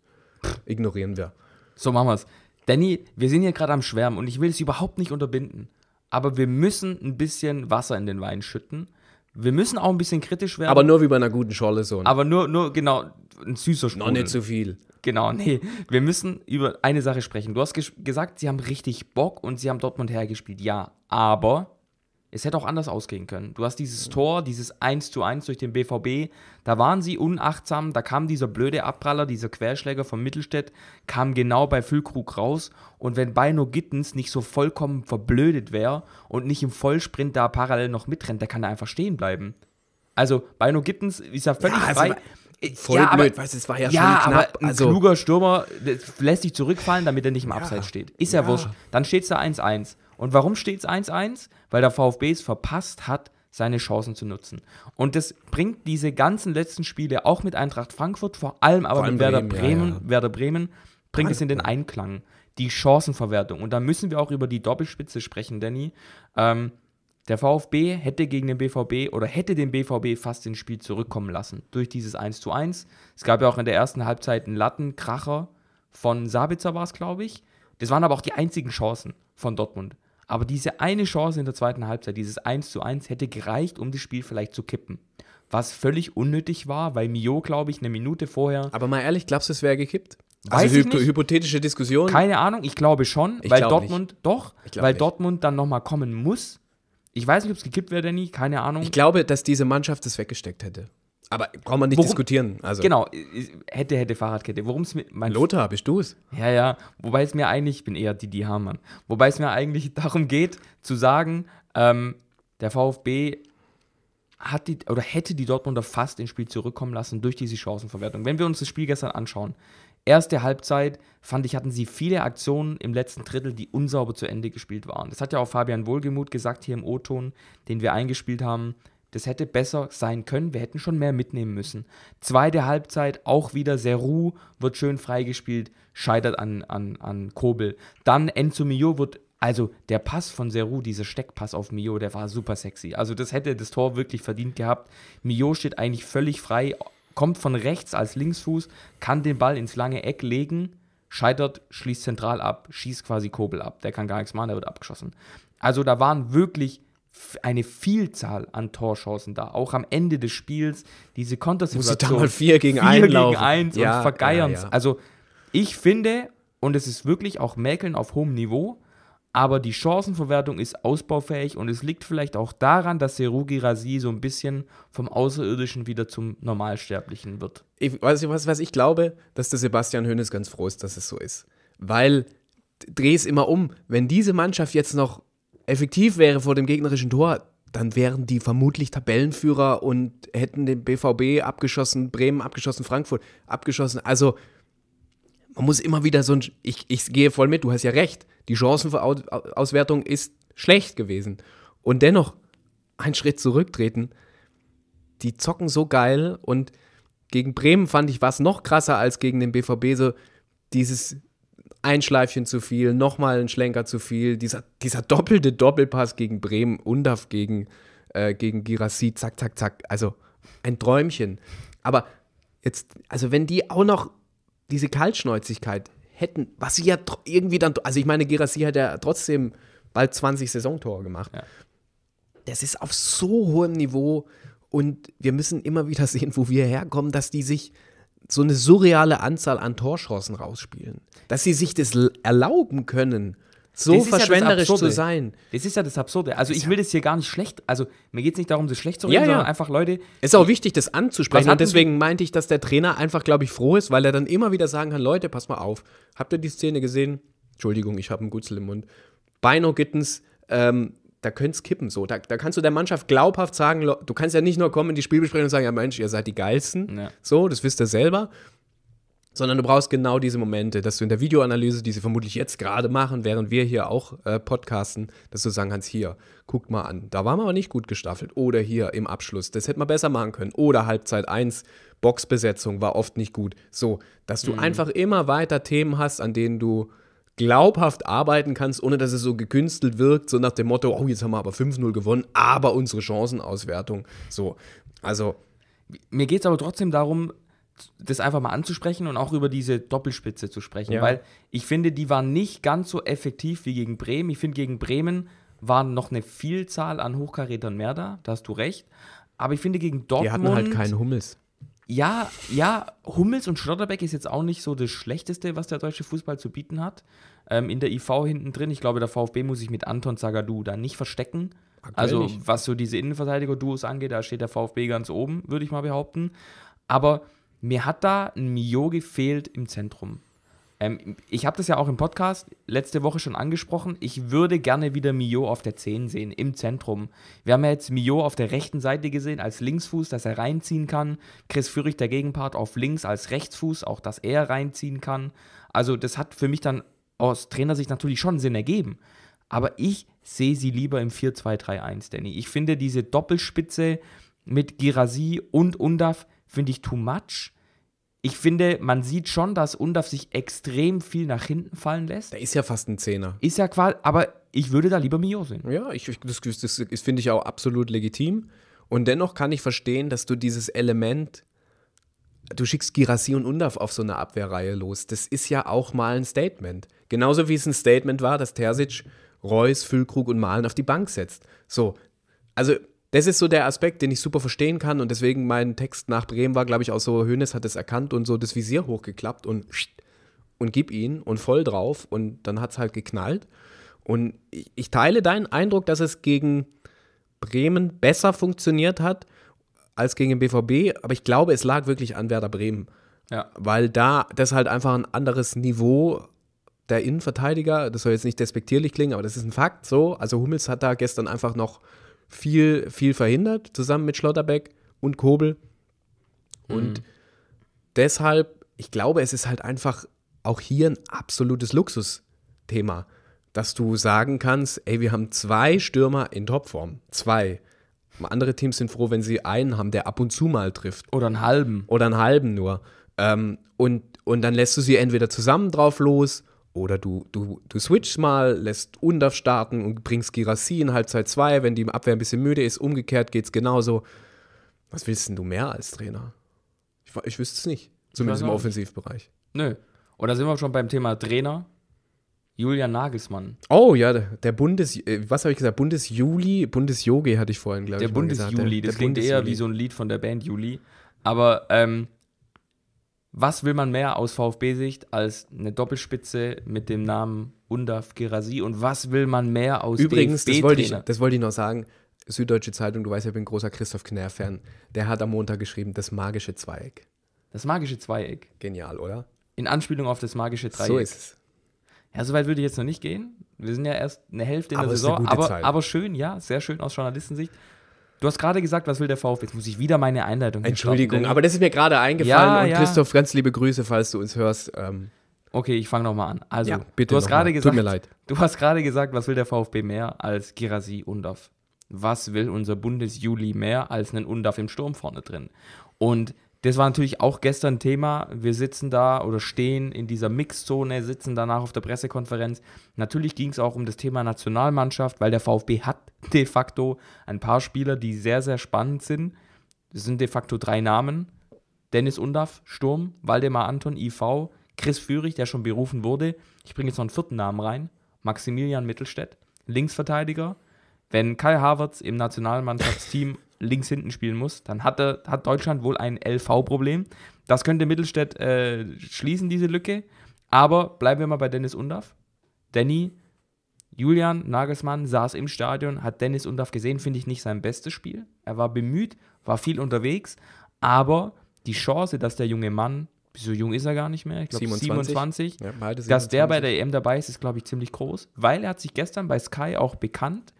ignorieren wir. So machen wir es. Danny, wir sind hier gerade am Schwärmen und ich will es überhaupt nicht unterbinden. Aber wir müssen ein bisschen Wasser in den Wein schütten. Wir müssen auch ein bisschen kritisch werden. Aber nur wie bei einer guten Scholle so. Aber nur, nur genau, ein süßer Sprudel. Noch nicht zu so viel. Genau, nee. Wir müssen über eine Sache sprechen. Du hast gesagt, sie haben richtig Bock und sie haben Dortmund hergespielt. Ja, aber es hätte auch anders ausgehen können. Du hast dieses mhm. Tor, dieses 1 zu 1 durch den BVB, da waren sie unachtsam, da kam dieser blöde Abpraller, dieser Querschläger von Mittelstädt, kam genau bei Füllkrug raus und wenn Beino Gittens nicht so vollkommen verblödet wäre und nicht im Vollsprint da parallel noch mitrennt, der kann da einfach stehen bleiben. Also Beino Gittens ist ja völlig ja, also frei. Äh, voll ja, blöd, aber, es war ja, ja schon knapp. Aber ein also, kluger Stürmer lässt sich zurückfallen, damit er nicht im Abseits ja, steht. Ist ja, wurscht. Dann steht es da 1-1. Und warum steht es 1-1? Weil der VfB es verpasst hat, seine Chancen zu nutzen. Und das bringt diese ganzen letzten Spiele, auch mit Eintracht Frankfurt, vor allem aber vor allem mit Werder Bremen, ja, ja. Werder Bremen, bringt es in den Einklang. Die Chancenverwertung. Und da müssen wir auch über die Doppelspitze sprechen, Danny. Ähm, der VfB hätte gegen den BVB oder hätte den BVB fast ins Spiel zurückkommen lassen durch dieses 1 1. Es gab ja auch in der ersten Halbzeit einen Lattenkracher von Sabitzer war es, glaube ich. Das waren aber auch die einzigen Chancen von Dortmund. Aber diese eine Chance in der zweiten Halbzeit, dieses 1 zu 1, hätte gereicht, um das Spiel vielleicht zu kippen. Was völlig unnötig war, weil Mio, glaube ich, eine Minute vorher. Aber mal ehrlich, glaubst du, es wäre gekippt? Also weiß also hypo hypothetische Diskussion? Keine Ahnung, ich glaube schon, ich weil glaub Dortmund, nicht. doch, weil nicht. Dortmund dann nochmal kommen muss. Ich weiß nicht, ob es gekippt wäre, Danny, keine Ahnung. Ich glaube, dass diese Mannschaft es weggesteckt hätte. Aber braucht man nicht Worum, diskutieren. Also. Genau, hätte, hätte Fahrradkette. Worum es mir. Lothar, bist du es? Ja, ja. Wobei es mir eigentlich, ich bin eher Didi Hamann, wobei es mir eigentlich darum geht, zu sagen, ähm, der VfB hat die, oder hätte die Dortmunder fast ins Spiel zurückkommen lassen durch diese Chancenverwertung. Wenn wir uns das Spiel gestern anschauen, erste Halbzeit, fand ich, hatten sie viele Aktionen im letzten Drittel, die unsauber zu Ende gespielt waren. Das hat ja auch Fabian Wohlgemuth gesagt hier im O-Ton, den wir eingespielt haben. Das hätte besser sein können. Wir hätten schon mehr mitnehmen müssen. Zweite Halbzeit auch wieder Seru wird schön freigespielt, scheitert an, an, an Kobel. Dann Enzo Mio wird, also der Pass von Seru, dieser Steckpass auf Mio, der war super sexy. Also das hätte das Tor wirklich verdient gehabt. Mio steht eigentlich völlig frei, kommt von rechts als Linksfuß, kann den Ball ins lange Eck legen scheitert, schließt zentral ab, schießt quasi Kobel ab. Der kann gar nichts machen, der wird abgeschossen. Also da waren wirklich eine Vielzahl an Torchancen da. Auch am Ende des Spiels diese Kontersituation. Muss sie da mal vier gegen vier einen gegen eins ja, und vergeiern ja, ja. Also ich finde, und es ist wirklich auch Mäkeln auf hohem Niveau, aber die Chancenverwertung ist ausbaufähig und es liegt vielleicht auch daran, dass Serugi Rasi so ein bisschen vom Außerirdischen wieder zum Normalsterblichen wird. Ich, was, was, was ich glaube, dass der Sebastian Hönes ganz froh ist, dass es so ist. Weil dreh es immer um. Wenn diese Mannschaft jetzt noch effektiv wäre vor dem gegnerischen Tor, dann wären die vermutlich Tabellenführer und hätten den BVB abgeschossen, Bremen abgeschossen, Frankfurt abgeschossen. Also man muss immer wieder so ein. Ich, ich gehe voll mit, du hast ja recht. Die Chancenauswertung ist schlecht gewesen. Und dennoch einen Schritt zurücktreten. Die zocken so geil und gegen Bremen fand ich was noch krasser als gegen den BVB. So dieses ein Schleifchen zu viel, nochmal ein Schlenker zu viel, dieser, dieser doppelte Doppelpass gegen Bremen, Undaf gegen, äh, gegen Girassi, zack, zack, zack. Also ein Träumchen. Aber jetzt, also wenn die auch noch diese Kaltschnäuzigkeit hätten, was sie ja irgendwie dann, also ich meine, Girassi hat ja trotzdem bald 20 Saisontore gemacht. Ja. Das ist auf so hohem Niveau und wir müssen immer wieder sehen, wo wir herkommen, dass die sich so eine surreale Anzahl an Torchancen rausspielen. Dass sie sich das erlauben können, so verschwenderisch ja zu sein. Das ist ja das Absurde. Also, ich will das hier gar nicht schlecht. Also, mir geht es nicht darum, das schlecht zu reden, ja, ja. sondern einfach Leute. Es ist auch wichtig, das anzusprechen. Und deswegen meinte ich, dass der Trainer einfach, glaube ich, froh ist, weil er dann immer wieder sagen kann: Leute, pass mal auf. Habt ihr die Szene gesehen? Entschuldigung, ich habe einen Gutzel im Mund. Beino Gittens ähm, da könnte es kippen. So. Da, da, kannst du der Mannschaft glaubhaft sagen, du kannst ja nicht nur kommen in die Spielbesprechung und sagen, ja Mensch, ihr seid die Geilsten. Ja. So, das wisst ihr selber. Sondern du brauchst genau diese Momente, dass du in der Videoanalyse, die sie vermutlich jetzt gerade machen, während wir hier auch äh, podcasten, dass du sagen kannst, hier, guck mal an, da waren wir aber nicht gut gestaffelt. Oder hier im Abschluss, das hätte man besser machen können. Oder Halbzeit 1, Boxbesetzung war oft nicht gut. So, dass du mhm. einfach immer weiter Themen hast, an denen du glaubhaft arbeiten kannst, ohne dass es so gekünstelt wirkt, so nach dem Motto, oh, jetzt haben wir aber 5-0 gewonnen, aber unsere Chancenauswertung. So, also. Mir geht es aber trotzdem darum, das einfach mal anzusprechen und auch über diese Doppelspitze zu sprechen, ja. weil ich finde, die war nicht ganz so effektiv wie gegen Bremen. Ich finde, gegen Bremen waren noch eine Vielzahl an Hochkarätern mehr da, da hast du recht. Aber ich finde, gegen Dortmund. Die hatten halt keinen Hummels ja, ja, Hummels und Schlotterbeck ist jetzt auch nicht so das Schlechteste, was der deutsche Fußball zu bieten hat. Ähm, in der IV hinten drin, ich glaube, der VfB muss sich mit Anton Zagadou da nicht verstecken. Aktuell also, nicht. was so diese Innenverteidiger-Duos angeht, da steht der VfB ganz oben, würde ich mal behaupten. Aber mir hat da ein Mio gefehlt im Zentrum. Ähm, ich habe das ja auch im Podcast letzte Woche schon angesprochen. Ich würde gerne wieder Mio auf der 10 sehen, im Zentrum. Wir haben ja jetzt Mio auf der rechten Seite gesehen, als Linksfuß, dass er reinziehen kann. Chris Führig, der Gegenpart, auf links als Rechtsfuß, auch dass er reinziehen kann. Also, das hat für mich dann aus Trainersicht natürlich schon Sinn ergeben. Aber ich sehe sie lieber im 4-2-3-1, Danny. Ich finde diese Doppelspitze mit Girasi und Undaf, finde ich too much ich finde, man sieht schon, dass Undaf sich extrem viel nach hinten fallen lässt. Der ist ja fast ein Zehner. Ist ja quasi, aber ich würde da lieber Mio sehen. Ja, ich, das, das, das finde ich auch absolut legitim. Und dennoch kann ich verstehen, dass du dieses Element, du schickst Girassi und Undaf auf so eine Abwehrreihe los. Das ist ja auch mal ein Statement. Genauso wie es ein Statement war, dass Terzic Reus, Füllkrug und Malen auf die Bank setzt. So, also das ist so der Aspekt, den ich super verstehen kann und deswegen mein Text nach Bremen war, glaube ich, auch so, Hönes hat es erkannt und so das Visier hochgeklappt und und gib ihn und voll drauf und dann hat es halt geknallt. Und ich, ich teile deinen Eindruck, dass es gegen Bremen besser funktioniert hat als gegen den BVB, aber ich glaube, es lag wirklich an Werder Bremen. Ja. Weil da das halt einfach ein anderes Niveau der Innenverteidiger, das soll jetzt nicht despektierlich klingen, aber das ist ein Fakt so. Also Hummels hat da gestern einfach noch viel, viel verhindert, zusammen mit Schlotterbeck und Kobel. Und mhm. deshalb, ich glaube, es ist halt einfach auch hier ein absolutes Luxusthema, dass du sagen kannst, ey, wir haben zwei Stürmer in Topform. Zwei. Andere Teams sind froh, wenn sie einen haben, der ab und zu mal trifft. Oder einen halben. Oder einen halben nur. Ähm, und, und dann lässt du sie entweder zusammen drauf los oder du, du, du switchst mal, lässt Undaf starten und bringst Girassi in Halbzeit 2, wenn die Abwehr ein bisschen müde ist. Umgekehrt geht es genauso. Was willst denn du mehr als Trainer? Ich, ich wüsste es nicht. Zumindest im Offensivbereich. Nö. Und da sind wir schon beim Thema Trainer. Julian Nagelsmann. Oh ja, der Bundes, äh, was habe ich gesagt? Bundesjuli, Bundesjogi hatte ich vorhin, glaube ich. Der Bundesjuli, das klingt eher wie so ein Lied von der Band Juli. Aber ähm, was will man mehr aus VfB-Sicht als eine Doppelspitze mit dem Namen Undaf Gerasi? Und was will man mehr aus Übrigens, das wollte, ich, das ich noch sagen. Süddeutsche Zeitung, du weißt ja, ich bin großer Christoph Knär-Fan. Der hat am Montag geschrieben, das magische Zweieck. Das magische Zweieck. Genial, oder? In Anspielung auf das magische Dreieck. So ist es. Ja, soweit würde ich jetzt noch nicht gehen. Wir sind ja erst eine Hälfte in aber der Saison. aber, Zeit. aber schön, ja, sehr schön aus Journalistensicht. Du hast gerade gesagt, was will der VfB? Jetzt muss ich wieder meine Einleitung Entschuldigung, stoppen. aber das ist mir gerade eingefallen. Ja, und ja. Christoph, ganz liebe Grüße, falls du uns hörst. Ähm okay, ich fange nochmal an. Also, ja, bitte du hast gerade gesagt, tut mir leid. Du hast gerade gesagt, was will der VfB mehr als Girasi Undaf? Was will unser Bundesjuli mehr als einen Undaf im Sturm vorne drin? Und das war natürlich auch gestern Thema. Wir sitzen da oder stehen in dieser Mixzone, sitzen danach auf der Pressekonferenz. Natürlich ging es auch um das Thema Nationalmannschaft, weil der VfB hat de facto ein paar Spieler, die sehr, sehr spannend sind. Es sind de facto drei Namen. Dennis Undaff, Sturm, Waldemar Anton, IV, Chris Führig, der schon berufen wurde. Ich bringe jetzt noch einen vierten Namen rein. Maximilian Mittelstädt, Linksverteidiger. Wenn Kai Havertz im Nationalmannschaftsteam links hinten spielen muss, dann hatte, hat Deutschland wohl ein LV-Problem. Das könnte Mittelstädt äh, schließen, diese Lücke. Aber bleiben wir mal bei Dennis Undaff. Danny, Julian Nagelsmann saß im Stadion, hat Dennis Undaff gesehen, finde ich nicht sein bestes Spiel. Er war bemüht, war viel unterwegs, aber die Chance, dass der junge Mann, so jung ist er gar nicht mehr, ich glaube 27, 27, ja, 27, dass der bei der EM dabei ist, ist glaube ich ziemlich groß, weil er hat sich gestern bei Sky auch bekannt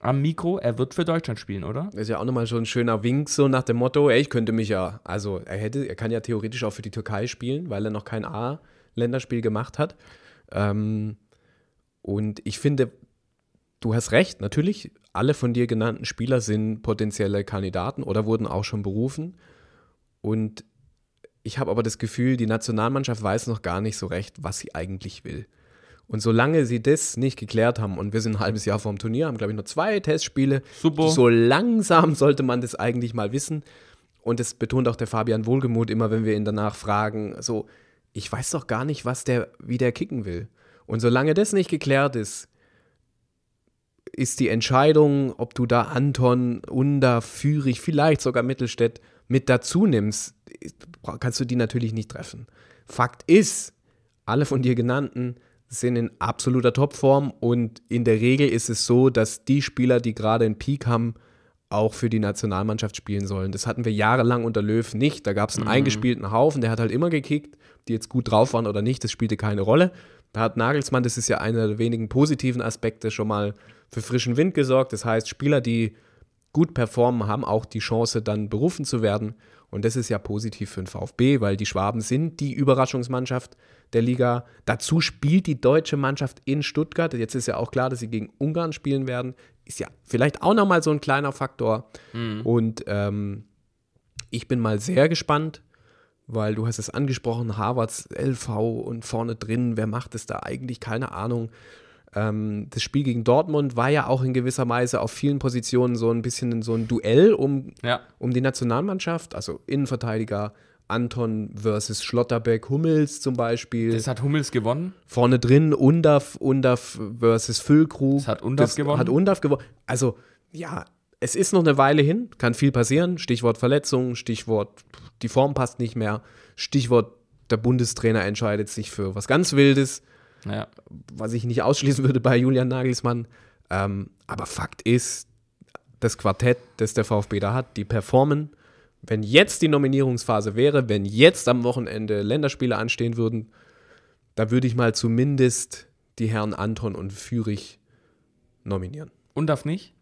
am Mikro, er wird für Deutschland spielen, oder? Ist ja auch nochmal so ein schöner Wink, so nach dem Motto, ey, ich könnte mich ja, also er hätte, er kann ja theoretisch auch für die Türkei spielen, weil er noch kein A-Länderspiel gemacht hat. Ähm, und ich finde, du hast recht, natürlich, alle von dir genannten Spieler sind potenzielle Kandidaten oder wurden auch schon berufen. Und ich habe aber das Gefühl, die Nationalmannschaft weiß noch gar nicht so recht, was sie eigentlich will. Und solange sie das nicht geklärt haben, und wir sind ein halbes Jahr vorm Turnier, haben, glaube ich, nur zwei Testspiele. Super. So langsam sollte man das eigentlich mal wissen. Und das betont auch der Fabian Wohlgemuth immer, wenn wir ihn danach fragen, so, ich weiß doch gar nicht, was der, wie der kicken will. Und solange das nicht geklärt ist, ist die Entscheidung, ob du da Anton, Unda, Führig, vielleicht sogar Mittelstädt mit dazu nimmst, kannst du die natürlich nicht treffen. Fakt ist, alle von dir genannten sind in absoluter Topform und in der Regel ist es so, dass die Spieler, die gerade einen Peak haben, auch für die Nationalmannschaft spielen sollen. Das hatten wir jahrelang unter Löw nicht. Da gab es einen mhm. eingespielten Haufen, der hat halt immer gekickt, die jetzt gut drauf waren oder nicht, das spielte keine Rolle. Da hat Nagelsmann, das ist ja einer der wenigen positiven Aspekte, schon mal für frischen Wind gesorgt. Das heißt, Spieler, die gut performen, haben auch die Chance, dann berufen zu werden. Und das ist ja positiv für den VfB, weil die Schwaben sind die Überraschungsmannschaft der Liga. Dazu spielt die deutsche Mannschaft in Stuttgart. Jetzt ist ja auch klar, dass sie gegen Ungarn spielen werden. Ist ja vielleicht auch nochmal so ein kleiner Faktor. Mhm. Und ähm, ich bin mal sehr gespannt, weil du hast es angesprochen, Harvards LV und vorne drin, wer macht es da eigentlich? Keine Ahnung. Ähm, das Spiel gegen Dortmund war ja auch in gewisser Weise auf vielen Positionen so ein bisschen so ein Duell um, ja. um die Nationalmannschaft, also Innenverteidiger, Anton versus Schlotterbeck, Hummels zum Beispiel. Das hat Hummels gewonnen. Vorne drin Undaf, Undav versus Füllkrug. Das hat Undaf das gewonnen. Hat Undav gewonnen. Also, ja, es ist noch eine Weile hin, kann viel passieren. Stichwort Verletzungen, Stichwort die Form passt nicht mehr, Stichwort der Bundestrainer entscheidet sich für was ganz Wildes, ja. was ich nicht ausschließen würde bei Julian Nagelsmann. Ähm, aber Fakt ist, das Quartett, das der VfB da hat, die performen wenn jetzt die Nominierungsphase wäre, wenn jetzt am Wochenende Länderspiele anstehen würden, da würde ich mal zumindest die Herren Anton und Fürich nominieren. Und darf nicht?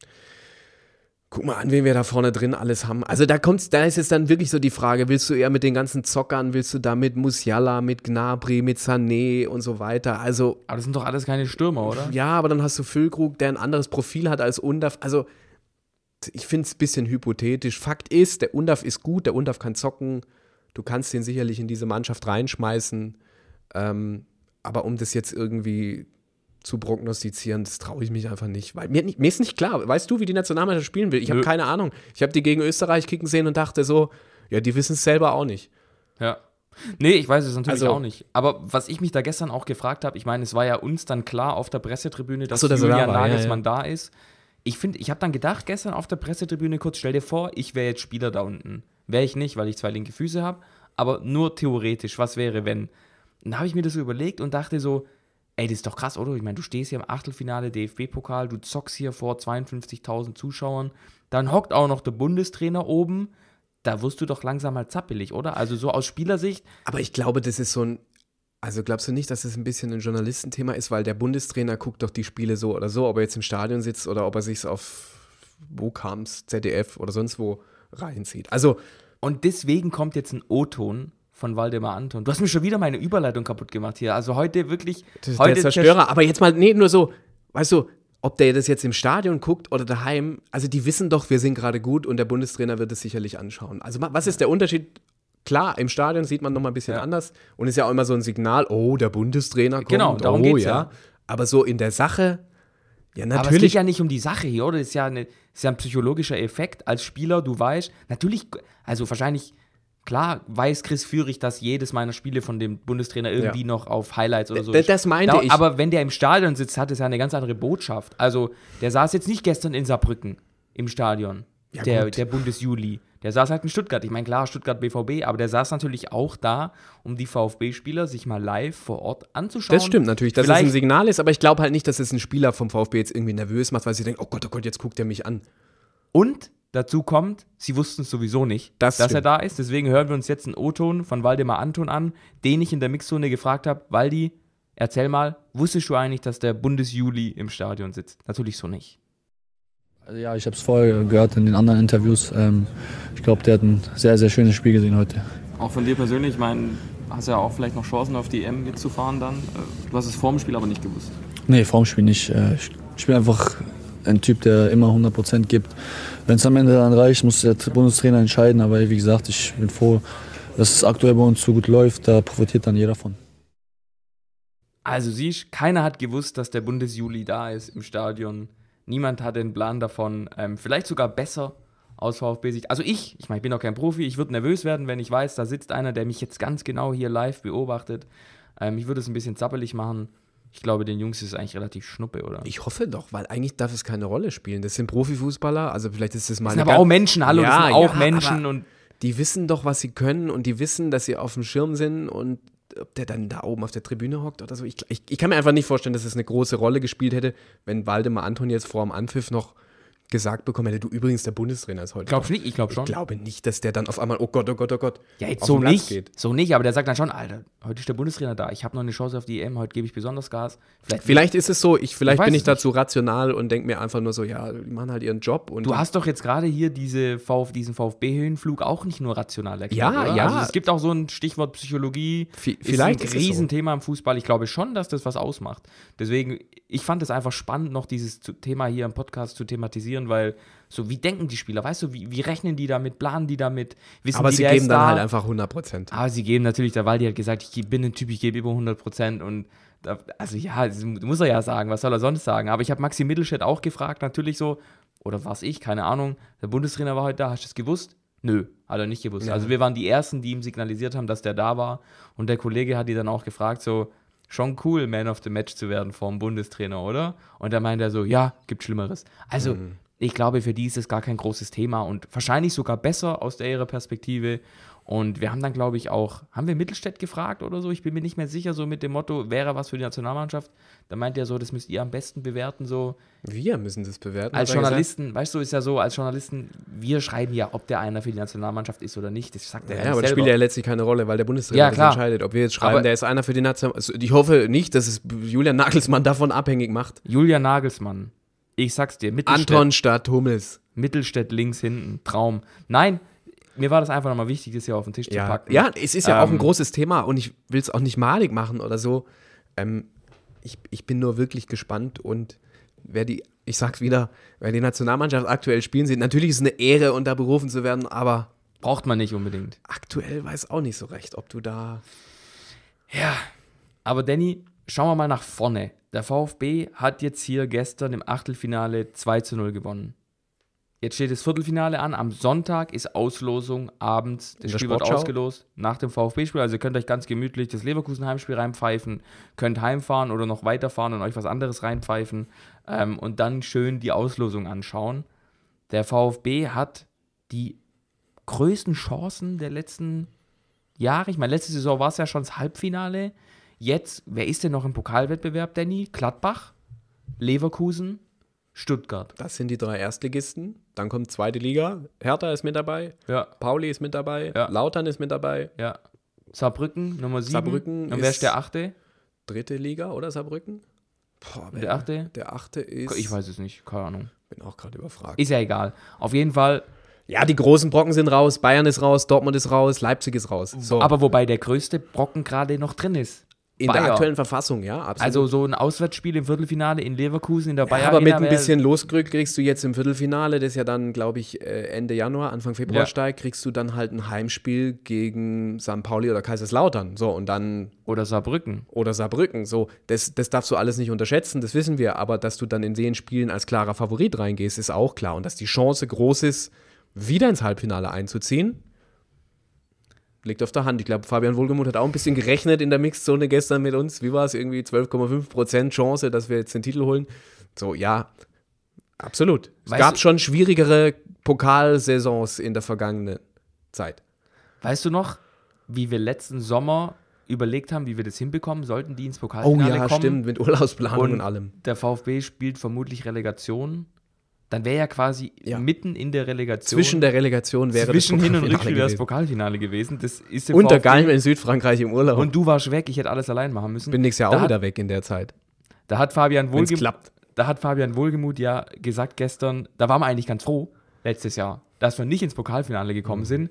Guck mal an, wen wir da vorne drin alles haben. Also da kommt's, da ist jetzt dann wirklich so die Frage, willst du eher mit den ganzen Zockern, willst du da mit Musiala, mit Gnabry, mit Sané und so weiter? Also Aber das sind doch alles keine Stürmer, oder? Ja, aber dann hast du Füllkrug, der ein anderes Profil hat als Undaf. Also ich finde es ein bisschen hypothetisch. Fakt ist, der Undaf ist gut, der Undaf kann zocken. Du kannst ihn sicherlich in diese Mannschaft reinschmeißen. Ähm, aber um das jetzt irgendwie zu prognostizieren, das traue ich mich einfach nicht. Weil mir, nicht, mir, ist nicht klar, weißt du, wie die Nationalmannschaft spielen will? Ich habe keine Ahnung. Ich habe die gegen Österreich kicken sehen und dachte so, ja, die wissen es selber auch nicht. Ja. Nee, ich weiß es natürlich also, auch nicht. Aber was ich mich da gestern auch gefragt habe, ich meine, es war ja uns dann klar auf der Pressetribüne, dass, so, dass Julian war, Nagelsmann ja, ja. da ist ich finde, ich habe dann gedacht gestern auf der Pressetribüne kurz, stell dir vor, ich wäre jetzt Spieler da unten. Wäre ich nicht, weil ich zwei linke Füße habe, aber nur theoretisch, was wäre, wenn? Dann habe ich mir das so überlegt und dachte so, ey, das ist doch krass, oder? Ich meine, du stehst hier im Achtelfinale DFB-Pokal, du zockst hier vor 52.000 Zuschauern, dann hockt auch noch der Bundestrainer oben, da wirst du doch langsam mal zappelig, oder? Also so aus Spielersicht. Aber ich glaube, das ist so ein also glaubst du nicht, dass es ein bisschen ein Journalistenthema ist, weil der Bundestrainer guckt doch die Spiele so oder so, ob er jetzt im Stadion sitzt oder ob er sich auf wo kam's, ZDF oder sonst wo reinzieht. Also und deswegen kommt jetzt ein O-Ton von Waldemar Anton. Du hast mir schon wieder meine Überleitung kaputt gemacht hier. Also heute wirklich das, heute der Zerstörer, Zerst aber jetzt mal nee, nur so, weißt du, ob der das jetzt im Stadion guckt oder daheim, also die wissen doch, wir sind gerade gut und der Bundestrainer wird es sicherlich anschauen. Also was ist der Unterschied, Klar, im Stadion sieht man nochmal ein bisschen ja. anders und ist ja auch immer so ein Signal, oh, der Bundestrainer kommt. Genau, darum oh, geht's ja. ja. Aber so in der Sache, ja, natürlich. Aber es geht ja nicht um die Sache hier, oder? Das ist ja, eine, ist ja ein psychologischer Effekt als Spieler, du weißt. Natürlich, also wahrscheinlich, klar, weiß Chris Führig, dass jedes meiner Spiele von dem Bundestrainer irgendwie ja. noch auf Highlights oder so D ist. Das meinte da, ich. Aber wenn der im Stadion sitzt, hat es ja eine ganz andere Botschaft. Also, der saß jetzt nicht gestern in Saarbrücken im Stadion, ja, der, der Bundesjuli. Der saß halt in Stuttgart. Ich meine, klar, Stuttgart BVB, aber der saß natürlich auch da, um die VfB-Spieler sich mal live vor Ort anzuschauen. Das stimmt natürlich, dass Vielleicht, es ein Signal ist, aber ich glaube halt nicht, dass es ein Spieler vom VfB jetzt irgendwie nervös macht, weil sie denkt, oh Gott, oh Gott, jetzt guckt er mich an. Und dazu kommt, sie wussten es sowieso nicht, das dass stimmt. er da ist. Deswegen hören wir uns jetzt einen O-Ton von Waldemar Anton an, den ich in der Mixzone gefragt habe, Waldi, erzähl mal, wusstest du eigentlich, dass der Bundesjuli im Stadion sitzt? Natürlich so nicht. Also ja, ich habe es vorher gehört in den anderen Interviews. Ähm, ich glaube, der hat ein sehr, sehr schönes Spiel gesehen heute. Auch von dir persönlich, ich meine, hast ja auch vielleicht noch Chancen auf die EM mitzufahren dann. Äh, du hast es vorm Spiel aber nicht gewusst. Nee, vorm Spiel nicht. Äh, ich bin einfach ein Typ, der immer 100% gibt. Wenn es am Ende dann reicht, muss der Bundestrainer entscheiden. Aber wie gesagt, ich bin froh, dass es aktuell bei uns so gut läuft. Da profitiert dann jeder von. Also siehst, keiner hat gewusst, dass der Bundesjuli da ist im Stadion. Niemand hat den Plan davon. Ähm, vielleicht sogar besser aus VfB-Sicht. Also ich, ich meine, ich bin auch kein Profi, ich würde nervös werden, wenn ich weiß, da sitzt einer, der mich jetzt ganz genau hier live beobachtet. Ähm, ich würde es ein bisschen zappelig machen. Ich glaube, den Jungs ist es eigentlich relativ schnuppe, oder? Ich hoffe doch, weil eigentlich darf es keine Rolle spielen. Das sind Profifußballer, also vielleicht ist das mal. Das sind aber auch Menschen, hallo, ja, das sind auch ja, Menschen und. Die wissen doch, was sie können und die wissen, dass sie auf dem Schirm sind und ob der dann da oben auf der Tribüne hockt oder so. Ich, ich, ich, kann mir einfach nicht vorstellen, dass es eine große Rolle gespielt hätte, wenn Waldemar Anton jetzt vor dem Anpfiff noch gesagt bekommen hätte, du übrigens der Bundestrainer ist heute. Glaubst du nicht? Ich glaube schon. Ich glaube nicht, dass der dann auf einmal, oh Gott, oh Gott, oh Gott, ja, jetzt so nicht, geht. So nicht, aber der sagt dann schon, Alter, heute ist der Bundestrainer da. Ich habe noch eine Chance auf die EM, heute gebe ich besonders Gas. Vielleicht, vielleicht ist es so, ich, vielleicht ich bin ich dazu rational und denke mir einfach nur so, ja, die machen halt ihren Job. Und du hast doch jetzt gerade hier diese Vf, diesen VfB-Höhenflug auch nicht nur rational erklärt. Ja, oder? ja. Also es gibt auch so ein Stichwort Psychologie. V vielleicht ist ein Riesenthema so. im Fußball. Ich glaube schon, dass das was ausmacht. Deswegen, ich fand es einfach spannend, noch dieses Thema hier im Podcast zu thematisieren interessieren, weil so, wie denken die Spieler? Weißt du, wie, wie rechnen die damit? Planen die damit? Wissen aber die, sie geben dann da? halt einfach 100 Prozent. Aber sie geben natürlich, der Waldi hat gesagt, ich bin ein Typ, ich gebe über 100 Prozent und da, also ja, muss er ja sagen, was soll er sonst sagen? Aber ich habe Maxi Mittelstädt auch gefragt, natürlich so, oder was ich, keine Ahnung, der Bundestrainer war heute da, hast du es gewusst? Nö, hat er nicht gewusst. Ja. Also wir waren die Ersten, die ihm signalisiert haben, dass der da war und der Kollege hat die dann auch gefragt, so, schon cool, Man of the Match zu werden vom Bundestrainer, oder? Und da meinte er so, ja, gibt Schlimmeres. Also, mhm ich glaube, für die ist es gar kein großes Thema und wahrscheinlich sogar besser aus der ihrer Perspektive. Und wir haben dann, glaube ich, auch, haben wir Mittelstädt gefragt oder so? Ich bin mir nicht mehr sicher, so mit dem Motto, wäre was für die Nationalmannschaft. Da meint er so, das müsst ihr am besten bewerten, so. Wir müssen das bewerten. Als Journalisten, gesagt. weißt du, ist ja so, als Journalisten, wir schreiben ja, ob der einer für die Nationalmannschaft ist oder nicht. Das sagt er ja. Ja, aber das spielt ja letztlich keine Rolle, weil der Bundestrainer ja, das entscheidet, ob wir jetzt schreiben, aber der ist einer für die Nationalmannschaft. ich hoffe nicht, dass es Julian Nagelsmann davon abhängig macht. Julian Nagelsmann. Ich sag's dir, Mittelstädt. Anton statt Hummels. Mittelstädt links hinten, Traum. Nein, mir war das einfach nochmal wichtig, das hier auf den Tisch ja. zu packen. Ja, es ist ja ähm, auch ein ähm, großes Thema und ich will es auch nicht malig machen oder so. Ähm, ich, ich bin nur wirklich gespannt und wer die, ich sag's wieder, wer die Nationalmannschaft aktuell spielen sieht, natürlich ist es eine Ehre, und berufen zu werden, aber. Braucht man nicht unbedingt. Aktuell weiß auch nicht so recht, ob du da. Ja, aber Danny, schauen wir mal nach vorne. Der VfB hat jetzt hier gestern im Achtelfinale 2 zu 0 gewonnen. Jetzt steht das Viertelfinale an. Am Sonntag ist Auslosung abends. Das Spiel wird ausgelost nach dem VfB-Spiel. Also ihr könnt euch ganz gemütlich das Leverkusen-Heimspiel reinpfeifen, könnt heimfahren oder noch weiterfahren und euch was anderes reinpfeifen ähm, und dann schön die Auslosung anschauen. Der VfB hat die größten Chancen der letzten Jahre. Ich meine, letzte Saison war es ja schon das Halbfinale. Jetzt, wer ist denn noch im Pokalwettbewerb, Danny? Gladbach, Leverkusen, Stuttgart. Das sind die drei Erstligisten. Dann kommt zweite Liga. Hertha ist mit dabei. Ja. Pauli ist mit dabei. Ja. Lautern ist mit dabei. Ja. Saarbrücken, Nummer sieben. Saarbrücken. Dann wer ist der achte? Dritte Liga, oder Saarbrücken? Boah, der achte? Der achte ist. Ich weiß es nicht, keine Ahnung. Bin auch gerade überfragt. Ist ja egal. Auf jeden Fall. Ja, die großen Brocken sind raus, Bayern ist raus, Dortmund ist raus, Leipzig ist raus. So. Aber wobei der größte Brocken gerade noch drin ist in Bayer. der aktuellen Verfassung, ja, absolut. Also so ein Auswärtsspiel im Viertelfinale in Leverkusen in der Bayern. ja, aber mit ein bisschen Losglück kriegst du jetzt im Viertelfinale, das ja dann, glaube ich, äh, Ende Januar, Anfang Februar ja. steigt, kriegst du dann halt ein Heimspiel gegen St. Pauli oder Kaiserslautern. So, und dann oder Saarbrücken. Oder Saarbrücken. So, das, das darfst du alles nicht unterschätzen, das wissen wir. Aber dass du dann in den Spielen als klarer Favorit reingehst, ist auch klar. Und dass die Chance groß ist, wieder ins Halbfinale einzuziehen, liegt auf der Hand. Ich glaube, Fabian Wohlgemuth hat auch ein bisschen gerechnet in der Mixzone gestern mit uns. Wie war es? Irgendwie 12,5% Chance, dass wir jetzt den Titel holen. So, ja, absolut. Weißt es gab du, schon schwierigere Pokalsaisons in der vergangenen Zeit. Weißt du noch, wie wir letzten Sommer überlegt haben, wie wir das hinbekommen, sollten die ins Pokalfinale kommen. Oh ja, stimmt, mit Urlaubsplanung und, und allem. Der VfB spielt vermutlich Relegation dann wäre ja quasi ja. mitten in der Relegation. Zwischen der Relegation wäre zwischen das Hin und Rückspiel das Pokalfinale gewesen. Das ist im und VfB. der Galm in Südfrankreich im Urlaub. Und du warst weg, ich hätte alles allein machen müssen. Bin nächstes Jahr auch hat, wieder weg in der Zeit. Da hat Fabian Wohlgemuth. Da hat Fabian Wohlgemuth ja gesagt gestern, da waren wir eigentlich ganz froh letztes Jahr, dass wir nicht ins Pokalfinale gekommen mhm. sind.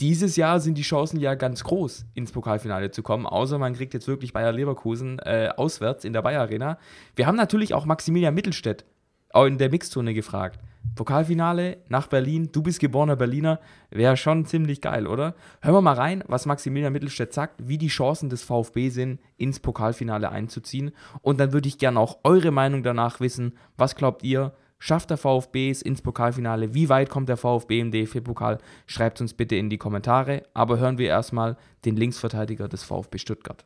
Dieses Jahr sind die Chancen ja ganz groß, ins Pokalfinale zu kommen, außer man kriegt jetzt wirklich Bayer Leverkusen äh, auswärts in der Bayer Arena. Wir haben natürlich auch Maximilian Mittelstädt auch in der Mixzone gefragt. Pokalfinale nach Berlin, du bist geborener Berliner, wäre schon ziemlich geil, oder? Hören wir mal rein, was Maximilian Mittelstädt sagt, wie die Chancen des VfB sind, ins Pokalfinale einzuziehen. Und dann würde ich gerne auch eure Meinung danach wissen. Was glaubt ihr? Schafft der VfB es ins Pokalfinale? Wie weit kommt der VfB im DFB-Pokal? Schreibt uns bitte in die Kommentare. Aber hören wir erstmal den Linksverteidiger des VfB Stuttgart.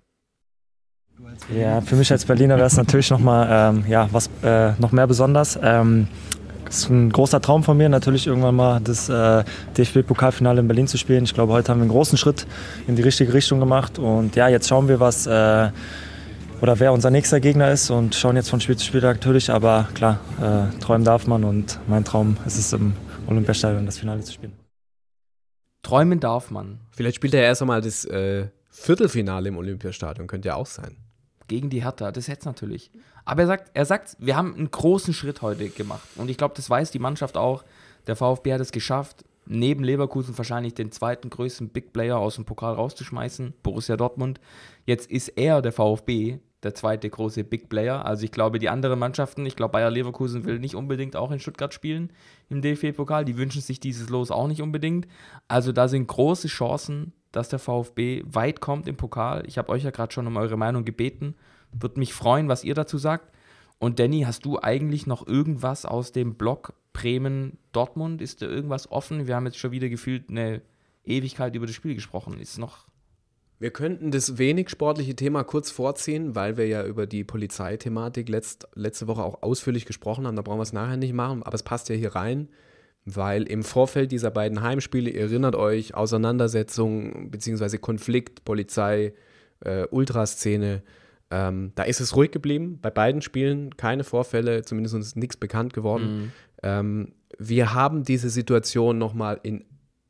Ja, für mich als Berliner wäre es natürlich nochmal ähm, ja, was, äh, noch mehr besonders. Ähm, das ist ein großer Traum von mir, natürlich irgendwann mal das äh, DFB-Pokalfinale in Berlin zu spielen. Ich glaube, heute haben wir einen großen Schritt in die richtige Richtung gemacht. Und ja, jetzt schauen wir, was äh, oder wer unser nächster Gegner ist und schauen jetzt von Spiel zu Spiel natürlich. Aber klar, äh, träumen darf man und mein Traum ist es, im Olympiastadion das Finale zu spielen. Träumen darf man. Vielleicht spielt er erst einmal das äh, Viertelfinale im Olympiastadion, könnte ja auch sein gegen die Hertha, das jetzt natürlich. Aber er sagt, er sagt, wir haben einen großen Schritt heute gemacht. Und ich glaube, das weiß die Mannschaft auch. Der VfB hat es geschafft, neben Leverkusen wahrscheinlich den zweiten größten Big Player aus dem Pokal rauszuschmeißen, Borussia Dortmund. Jetzt ist er, der VfB, der zweite große Big Player. Also ich glaube, die anderen Mannschaften, ich glaube, Bayer Leverkusen will nicht unbedingt auch in Stuttgart spielen im DFB-Pokal. Die wünschen sich dieses Los auch nicht unbedingt. Also da sind große Chancen dass der VfB weit kommt im Pokal. Ich habe euch ja gerade schon um eure Meinung gebeten. Würde mich freuen, was ihr dazu sagt. Und Danny, hast du eigentlich noch irgendwas aus dem Blog Bremen-Dortmund? Ist da irgendwas offen? Wir haben jetzt schon wieder gefühlt eine Ewigkeit über das Spiel gesprochen. Ist noch. Wir könnten das wenig sportliche Thema kurz vorziehen, weil wir ja über die Polizeithematik letzt, letzte Woche auch ausführlich gesprochen haben. Da brauchen wir es nachher nicht machen, aber es passt ja hier rein weil im Vorfeld dieser beiden Heimspiele, ihr erinnert euch, Auseinandersetzungen bzw. Konflikt, Polizei, äh, Ultraszene, ähm, da ist es ruhig geblieben. Bei beiden Spielen keine Vorfälle, zumindest uns nichts bekannt geworden. Mhm. Ähm, wir haben diese Situation nochmal in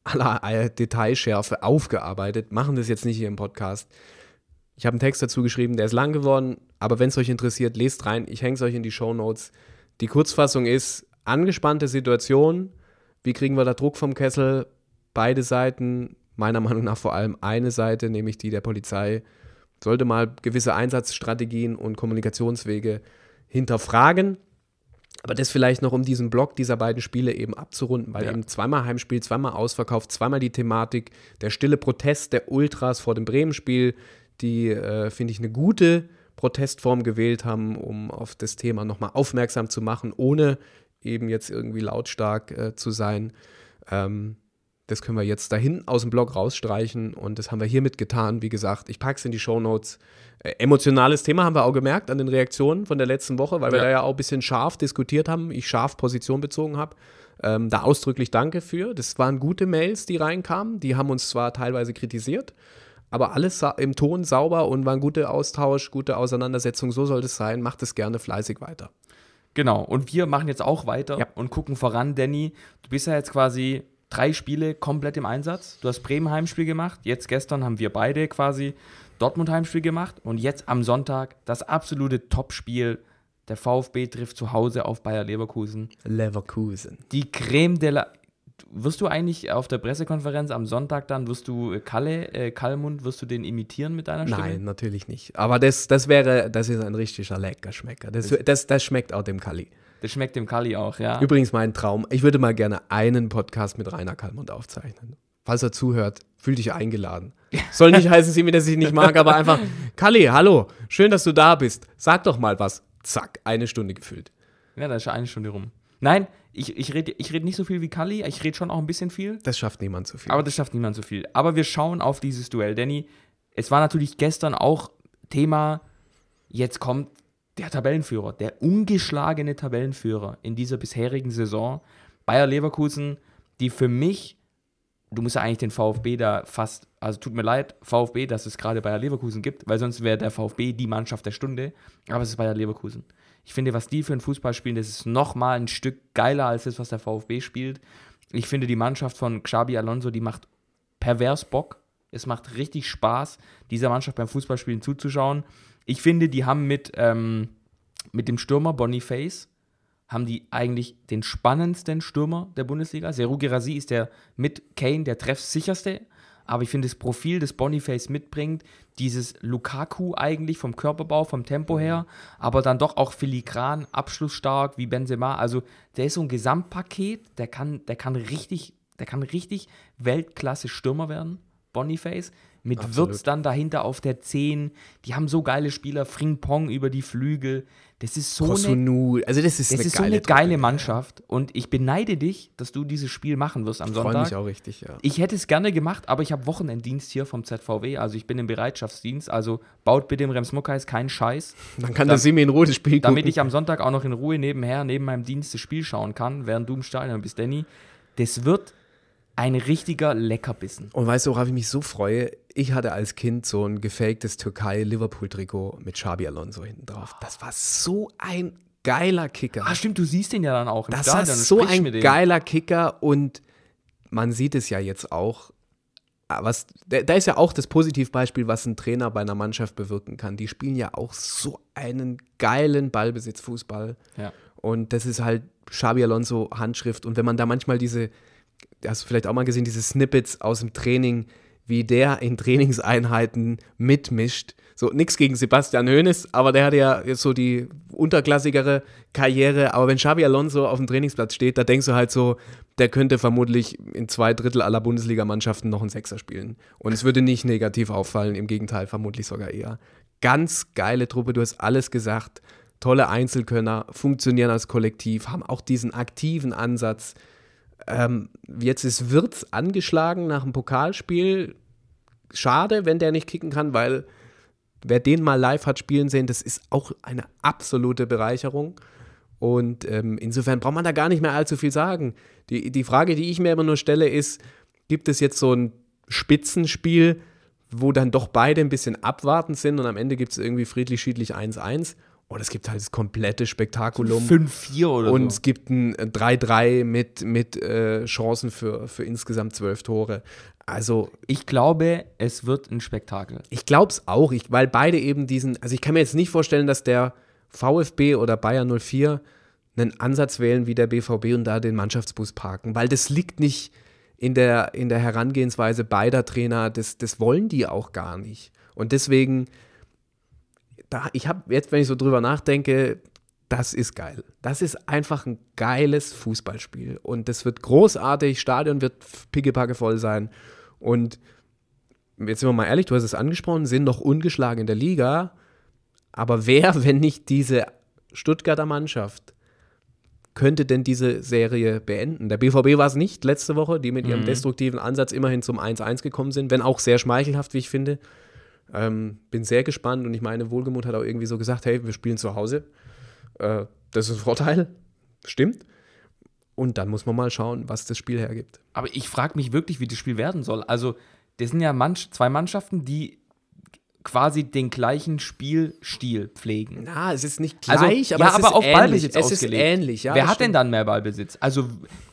aller Detailschärfe aufgearbeitet, machen das jetzt nicht hier im Podcast. Ich habe einen Text dazu geschrieben, der ist lang geworden, aber wenn es euch interessiert, lest rein. Ich hänge es euch in die Show Notes. Die Kurzfassung ist, angespannte Situation, wie kriegen wir da Druck vom Kessel? Beide Seiten, meiner Meinung nach vor allem eine Seite, nämlich die der Polizei, sollte mal gewisse Einsatzstrategien und Kommunikationswege hinterfragen. Aber das vielleicht noch, um diesen Block dieser beiden Spiele eben abzurunden, weil ja. eben zweimal Heimspiel, zweimal Ausverkauf, zweimal die Thematik, der stille Protest der Ultras vor dem Bremen-Spiel, die, äh, finde ich, eine gute Protestform gewählt haben, um auf das Thema nochmal aufmerksam zu machen, ohne eben jetzt irgendwie lautstark äh, zu sein. Ähm, das können wir jetzt dahin aus dem Blog rausstreichen und das haben wir hiermit getan. Wie gesagt, ich packe es in die Show Notes. Äh, emotionales Thema haben wir auch gemerkt an den Reaktionen von der letzten Woche, weil wir da ja auch ein bisschen scharf diskutiert haben, ich scharf Position bezogen habe. Ähm, da ausdrücklich danke für. Das waren gute Mails, die reinkamen. Die haben uns zwar teilweise kritisiert, aber alles im Ton sauber und war ein guter Austausch, gute Auseinandersetzung. So soll es sein. Macht es gerne fleißig weiter. Genau, und wir machen jetzt auch weiter ja. und gucken voran. Danny, du bist ja jetzt quasi drei Spiele komplett im Einsatz. Du hast Bremen Heimspiel gemacht, jetzt gestern haben wir beide quasi Dortmund Heimspiel gemacht und jetzt am Sonntag das absolute Topspiel. Der VfB trifft zu Hause auf Bayer Leverkusen. Leverkusen. Die Creme de la wirst du eigentlich auf der Pressekonferenz am Sonntag dann, wirst du äh, Kalle, äh, Kallmund, wirst du den imitieren mit deiner Stimme? Nein, natürlich nicht. Aber das, das wäre, das ist ein richtiger Leckerschmecker. Das, das, das schmeckt auch dem Kalli. Das schmeckt dem Kalli auch, ja. Übrigens mein Traum. Ich würde mal gerne einen Podcast mit Rainer Kalmund aufzeichnen. Falls er zuhört, fühl dich eingeladen. Soll nicht heißen, sie mir, dass ich ihn nicht mag, aber einfach, Kalli, hallo, schön, dass du da bist. Sag doch mal was. Zack, eine Stunde gefüllt. Ja, da ist schon eine Stunde rum. Nein, ich, ich rede ich red nicht so viel wie Kali, ich rede schon auch ein bisschen viel. Das schafft niemand so viel. Aber das schafft niemand so viel. Aber wir schauen auf dieses Duell. Danny, es war natürlich gestern auch Thema, jetzt kommt der Tabellenführer, der ungeschlagene Tabellenführer in dieser bisherigen Saison. Bayer Leverkusen, die für mich, du musst ja eigentlich den VfB da fast, also tut mir leid, VfB, dass es gerade Bayer Leverkusen gibt, weil sonst wäre der VfB die Mannschaft der Stunde, aber es ist Bayer Leverkusen. Ich finde, was die für ein Fußball spielen, das ist nochmal ein Stück geiler als das, was der VfB spielt. Ich finde, die Mannschaft von Xabi Alonso, die macht pervers Bock. Es macht richtig Spaß, dieser Mannschaft beim Fußballspielen zuzuschauen. Ich finde, die haben mit, ähm, mit dem Stürmer Boniface, haben die eigentlich den spannendsten Stürmer der Bundesliga. Seru Girassi ist der mit Kane der treffsicherste aber ich finde das Profil, das Boniface mitbringt, dieses Lukaku eigentlich vom Körperbau, vom Tempo her, aber dann doch auch filigran, abschlussstark wie Benzema. Also der ist so ein Gesamtpaket, der kann, der kann richtig, der kann richtig Weltklasse Stürmer werden, Boniface mit Absolut. Wirtz dann dahinter auf der 10. Die haben so geile Spieler, Fringpong über die Flügel. Das ist so Kosunu. eine, also das ist das eine, ist geile, eine geile Mannschaft. Und ich beneide dich, dass du dieses Spiel machen wirst am ich Sonntag. freue mich auch richtig, ja. Ich hätte es gerne gemacht, aber ich habe Wochenenddienst hier vom ZVW. Also ich bin im Bereitschaftsdienst. Also baut bitte im Rems-Muckheis keinen Scheiß. Dann kann der Semi in Ruhe spielen. Damit ich am Sonntag auch noch in Ruhe nebenher, neben meinem Dienst das Spiel schauen kann, während du im Stadion bist, Danny. Das wird ein richtiger Leckerbissen. Und weißt du, worauf ich mich so freue? Ich hatte als Kind so ein gefaktes Türkei-Liverpool-Trikot mit Xabi Alonso hinten drauf. Ah. Das war so ein geiler Kicker. Ah, stimmt, du siehst den ja dann auch. Im das Stadion. war so ein geiler Kicker und man sieht es ja jetzt auch. Ah, was, da ist ja auch das Positivbeispiel, was ein Trainer bei einer Mannschaft bewirken kann. Die spielen ja auch so einen geilen Ballbesitzfußball. Ja. Und das ist halt Xabi Alonso Handschrift. Und wenn man da manchmal diese, hast du vielleicht auch mal gesehen, diese Snippets aus dem Training, wie der in Trainingseinheiten mitmischt. So, nichts gegen Sebastian Hoeneß, aber der hatte ja jetzt so die unterklassigere Karriere. Aber wenn Xavi Alonso auf dem Trainingsplatz steht, da denkst du halt so, der könnte vermutlich in zwei Drittel aller Bundesligamannschaften noch einen Sechser spielen. Und es würde nicht negativ auffallen, im Gegenteil, vermutlich sogar eher. Ganz geile Truppe, du hast alles gesagt. Tolle Einzelkönner, funktionieren als Kollektiv, haben auch diesen aktiven Ansatz, ähm, jetzt ist Wirtz angeschlagen nach dem Pokalspiel. Schade, wenn der nicht kicken kann, weil wer den mal live hat spielen sehen, das ist auch eine absolute Bereicherung. Und ähm, insofern braucht man da gar nicht mehr allzu viel sagen. Die, die Frage, die ich mir immer nur stelle, ist, gibt es jetzt so ein Spitzenspiel, wo dann doch beide ein bisschen abwartend sind und am Ende gibt es irgendwie friedlich-schiedlich 1-1? Und es gibt halt das komplette Spektakulum. 5-4 oder Und so. es gibt ein 3-3 äh, mit, mit äh, Chancen für, für insgesamt zwölf Tore. Also. Ich glaube, es wird ein Spektakel. Ich glaube es auch, ich, weil beide eben diesen. Also, ich kann mir jetzt nicht vorstellen, dass der VfB oder Bayern 04 einen Ansatz wählen wie der BVB und da den Mannschaftsbus parken, weil das liegt nicht in der, in der Herangehensweise beider Trainer. Das, das wollen die auch gar nicht. Und deswegen da, ich habe jetzt, wenn ich so drüber nachdenke, das ist geil. Das ist einfach ein geiles Fußballspiel. Und das wird großartig. Stadion wird pickepacke voll sein. Und jetzt sind wir mal ehrlich, du hast es angesprochen, sind noch ungeschlagen in der Liga. Aber wer, wenn nicht diese Stuttgarter Mannschaft, könnte denn diese Serie beenden? Der BVB war es nicht letzte Woche, die mit ihrem mhm. destruktiven Ansatz immerhin zum 1-1 gekommen sind, wenn auch sehr schmeichelhaft, wie ich finde. Ähm, bin sehr gespannt und ich meine, Wohlgemut hat auch irgendwie so gesagt, hey, wir spielen zu Hause. Äh, das ist ein Vorteil, stimmt. Und dann muss man mal schauen, was das Spiel hergibt. Aber ich frage mich wirklich, wie das Spiel werden soll. Also, das sind ja Mann zwei Mannschaften, die quasi den gleichen Spielstil pflegen. Na, es ist nicht also, gleich, also, aber, ja, es aber ist auf ähnlich. Ballbesitz es ausgelegt. Ist ähnlich, ja, Wer hat stimmt. denn dann mehr Ballbesitz? Also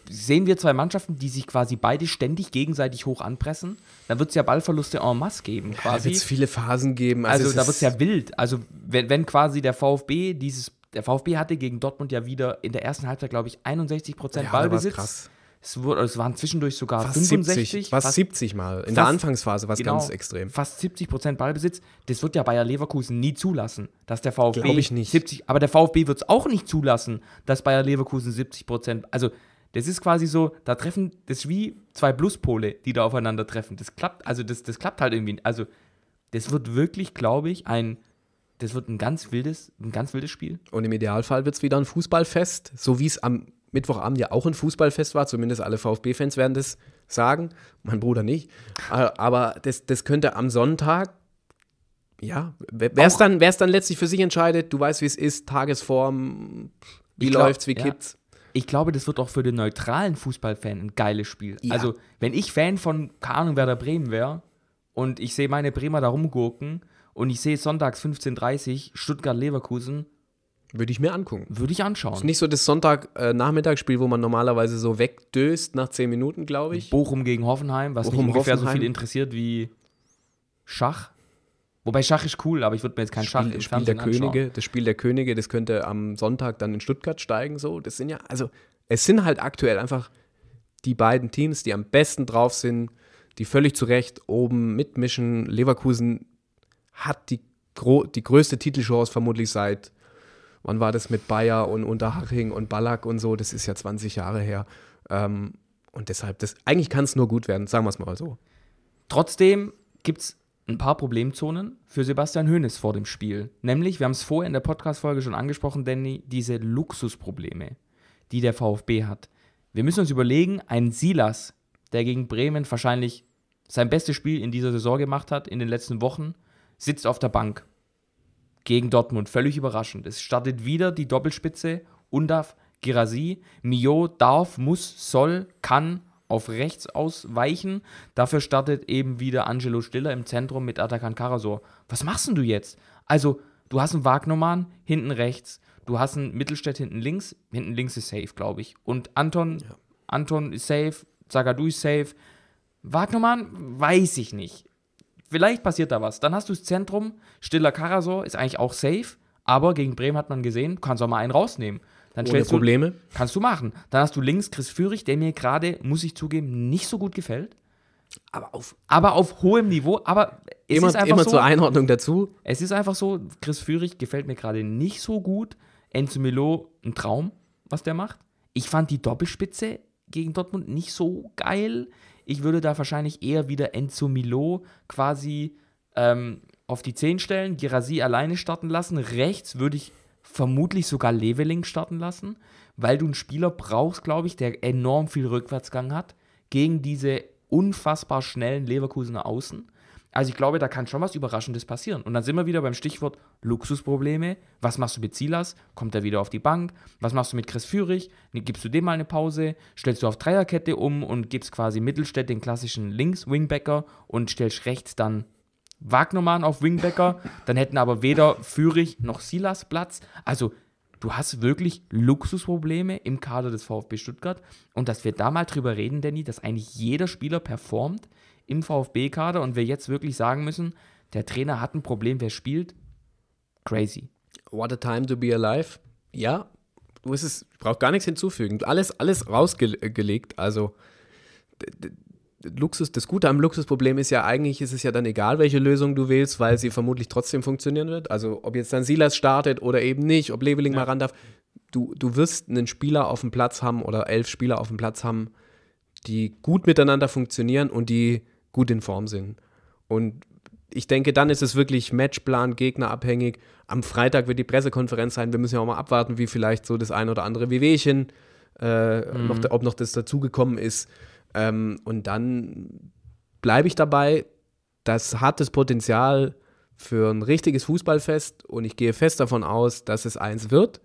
sehen wir zwei Mannschaften, die sich quasi beide ständig gegenseitig hoch anpressen, dann wird es ja Ballverluste en masse geben. Quasi. da wird es viele Phasen geben. Also, also da wird es ja wild. Also wenn, wenn quasi der VfB dieses, der VfB hatte gegen Dortmund ja wieder in der ersten Halbzeit, glaube ich, 61 Prozent ja, Ballbesitz. Krass. Es, wurde, es waren zwischendurch sogar fast 65. 70, fast, fast 70 Mal. In fast, der Anfangsphase war es genau, ganz extrem. Fast 70 Prozent Ballbesitz. Das wird ja Bayer Leverkusen nie zulassen, dass der VfB. Glaube ich nicht. 70, aber der VfB wird es auch nicht zulassen, dass Bayer Leverkusen 70 Prozent. Also das ist quasi so, da treffen, das ist wie zwei Pluspole, die da aufeinander treffen. Das klappt, also das, das klappt halt irgendwie. Also, das wird wirklich, glaube ich, ein, das wird ein ganz wildes, ein ganz wildes Spiel. Und im Idealfall wird es wieder ein Fußballfest, so wie es am Mittwochabend ja auch ein Fußballfest war, zumindest alle VfB-Fans werden das sagen, mein Bruder nicht. Äh, aber das, das könnte am Sonntag, ja, wer es dann, dann letztlich für sich entscheidet, du weißt, wie es ist, Tagesform, wie glaub, läuft's, wie ja. kippt's ich glaube, das wird auch für den neutralen Fußballfan ein geiles Spiel. Ja. Also, wenn ich Fan von, keine Ahnung, Werder Bremen wäre und ich sehe meine Bremer da rumgurken und ich sehe sonntags 15.30 Uhr Stuttgart-Leverkusen. Würde ich mir angucken. Würde ich anschauen. Ist nicht so das Sonntag-Nachmittagsspiel, wo man normalerweise so wegdöst nach 10 Minuten, glaube ich. Bochum gegen Hoffenheim, was Bochum, mich ungefähr Hoffenheim. so viel interessiert wie Schach. Wobei Schach ist cool, aber ich würde mir jetzt kein Spiel, Schach im Spiel der Könige, Das Spiel der Könige, das könnte am Sonntag dann in Stuttgart steigen. So, das sind ja, also es sind halt aktuell einfach die beiden Teams, die am besten drauf sind, die völlig zu Recht oben mitmischen. Leverkusen hat die, die größte Titelchance vermutlich seit, wann war das mit Bayer und Unterhaching und Ballack und so, das ist ja 20 Jahre her. Ähm, und deshalb, das, eigentlich kann es nur gut werden, sagen wir es mal so. Trotzdem gibt es ein paar Problemzonen für Sebastian Hoeneß vor dem Spiel. Nämlich, wir haben es vorher in der Podcast-Folge schon angesprochen, Danny, diese Luxusprobleme, die der VfB hat. Wir müssen uns überlegen, ein Silas, der gegen Bremen wahrscheinlich sein bestes Spiel in dieser Saison gemacht hat, in den letzten Wochen, sitzt auf der Bank gegen Dortmund. Völlig überraschend. Es startet wieder die Doppelspitze. Undaf, Girasi, Mio darf, muss, soll, kann auf rechts ausweichen. Dafür startet eben wieder Angelo Stiller im Zentrum mit Atakan Karasor. Was machst denn du jetzt? Also, du hast einen Wagnermann hinten rechts, du hast einen Mittelstädt hinten links, hinten links ist safe, glaube ich. Und Anton, ja. Anton ist safe, Zagadou ist safe. Wagnermann weiß ich nicht. Vielleicht passiert da was. Dann hast du das Zentrum, Stiller Karasor ist eigentlich auch safe, aber gegen Bremen hat man gesehen, kannst auch mal einen rausnehmen. Dann Ohne stellst Probleme. Du, kannst du machen. Dann hast du links Chris Führig, der mir gerade, muss ich zugeben, nicht so gut gefällt. Aber auf, aber auf hohem Niveau. Aber es immer, ist einfach immer so, zur Einordnung dazu. Es ist einfach so, Chris Führig gefällt mir gerade nicht so gut. Enzo Milo, ein Traum, was der macht. Ich fand die Doppelspitze gegen Dortmund nicht so geil. Ich würde da wahrscheinlich eher wieder Enzo Milo quasi ähm, auf die 10 stellen, Girasi alleine starten lassen. Rechts würde ich vermutlich sogar Leveling starten lassen, weil du einen Spieler brauchst, glaube ich, der enorm viel Rückwärtsgang hat gegen diese unfassbar schnellen Leverkusener Außen. Also ich glaube, da kann schon was Überraschendes passieren. Und dann sind wir wieder beim Stichwort Luxusprobleme. Was machst du mit Silas? Kommt er wieder auf die Bank? Was machst du mit Chris Führig? Ne, gibst du dem mal eine Pause? Stellst du auf Dreierkette um und gibst quasi Mittelstädt den klassischen Links-Wingbacker und stellst rechts dann Wagnermann auf Wingbacker, dann hätten aber weder Führig noch Silas Platz. Also du hast wirklich Luxusprobleme im Kader des VfB Stuttgart. Und dass wir da mal drüber reden, Danny, dass eigentlich jeder Spieler performt im VfB-Kader und wir jetzt wirklich sagen müssen, der Trainer hat ein Problem, wer spielt? Crazy. What a time to be alive. Ja, du ist es, ich brauche gar nichts hinzufügen. Alles, alles rausgelegt. Also Luxus, das Gute am Luxusproblem ist ja eigentlich, ist es ja dann egal, welche Lösung du wählst, weil sie vermutlich trotzdem funktionieren wird. Also ob jetzt dann Silas startet oder eben nicht, ob Leveling ja. mal ran darf, du, du wirst einen Spieler auf dem Platz haben oder elf Spieler auf dem Platz haben, die gut miteinander funktionieren und die gut in Form sind. Und ich denke, dann ist es wirklich Matchplan, gegnerabhängig. Am Freitag wird die Pressekonferenz sein. Wir müssen ja auch mal abwarten, wie vielleicht so das ein oder andere Wehwehchen, äh, mhm. noch, ob noch das dazugekommen ist. Ähm, und dann bleibe ich dabei, das hat das Potenzial für ein richtiges Fußballfest und ich gehe fest davon aus, dass es eins wird.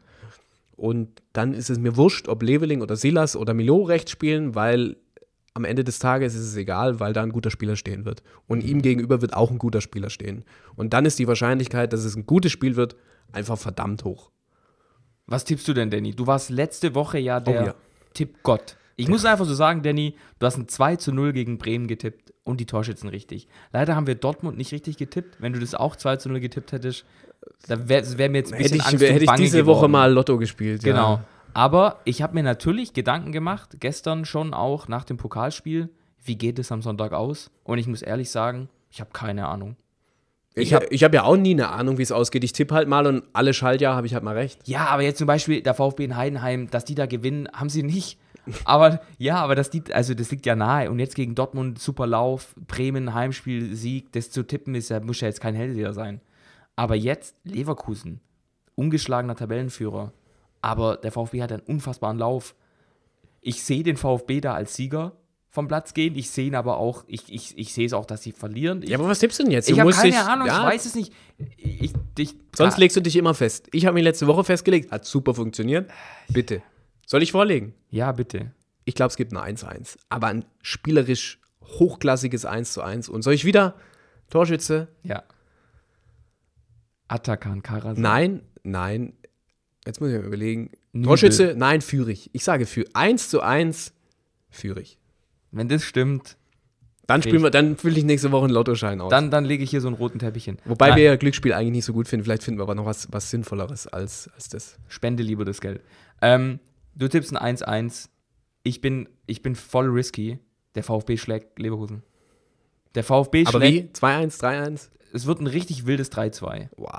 Und dann ist es mir wurscht, ob Leveling oder Silas oder Milo rechts spielen, weil am Ende des Tages ist es egal, weil da ein guter Spieler stehen wird. Und ihm gegenüber wird auch ein guter Spieler stehen. Und dann ist die Wahrscheinlichkeit, dass es ein gutes Spiel wird, einfach verdammt hoch. Was tippst du denn, Danny? Du warst letzte Woche ja oh der oh, ja. Tippgott. Ich ja. muss einfach so sagen, Danny, du hast ein 2 zu 0 gegen Bremen getippt und die Torschützen richtig. Leider haben wir Dortmund nicht richtig getippt. Wenn du das auch 2 zu 0 getippt hättest, da wäre wär mir jetzt ein bisschen hätte ich, Angst Hätte ich diese geworden. Woche mal Lotto gespielt. Genau. Aber ich habe mir natürlich Gedanken gemacht, gestern schon auch nach dem Pokalspiel, wie geht es am Sonntag aus? Und ich muss ehrlich sagen, ich habe keine Ahnung. Ich habe ich hab ja auch nie eine Ahnung, wie es ausgeht. Ich tippe halt mal und alle Schaltjahr habe ich halt mal recht. Ja, aber jetzt zum Beispiel der VfB in Heidenheim, dass die da gewinnen, haben sie nicht aber ja, aber das liegt, also das liegt ja nahe. Und jetzt gegen Dortmund, super Lauf, Bremen, Heimspiel, Sieg, das zu tippen ist ja, muss ja jetzt kein Hellseher sein. Aber jetzt Leverkusen, ungeschlagener Tabellenführer. Aber der VfB hat einen unfassbaren Lauf. Ich sehe den VfB da als Sieger vom Platz gehen. Ich sehe ihn aber auch, ich, ich, ich sehe es auch, dass sie verlieren. Ich, ja, aber was tippst du denn jetzt? Du ich habe keine ich, Ahnung, ja. ich weiß es nicht. Ich, ich, Sonst ah. legst du dich immer fest. Ich habe mich letzte Woche festgelegt, hat super funktioniert. Bitte. Soll ich vorlegen? Ja, bitte. Ich glaube, es gibt ein 1-1, aber ein spielerisch hochklassiges 1-1. Und soll ich wieder Torschütze? Ja. Atakan Karasan. Nein, nein. Jetzt muss ich mir überlegen. Nübel. Torschütze? Nein, führig. Ich sage für 1 zu 1 führig. Wenn das stimmt. Dann spielen wir, dann fülle ich nächste Woche einen Lottoschein aus. Dann, dann lege ich hier so einen roten Teppich hin. Wobei nein. wir ja Glücksspiel eigentlich nicht so gut finden. Vielleicht finden wir aber noch was, was Sinnvolleres als, als das. Spende lieber das Geld. Ähm, Du tippst ein 1-1. Ich bin, ich bin voll risky. Der VfB schlägt Leverkusen. Der VfB Aber schlägt. Aber wie? 2-1, 3-1? Es wird ein richtig wildes 3-2. Wow.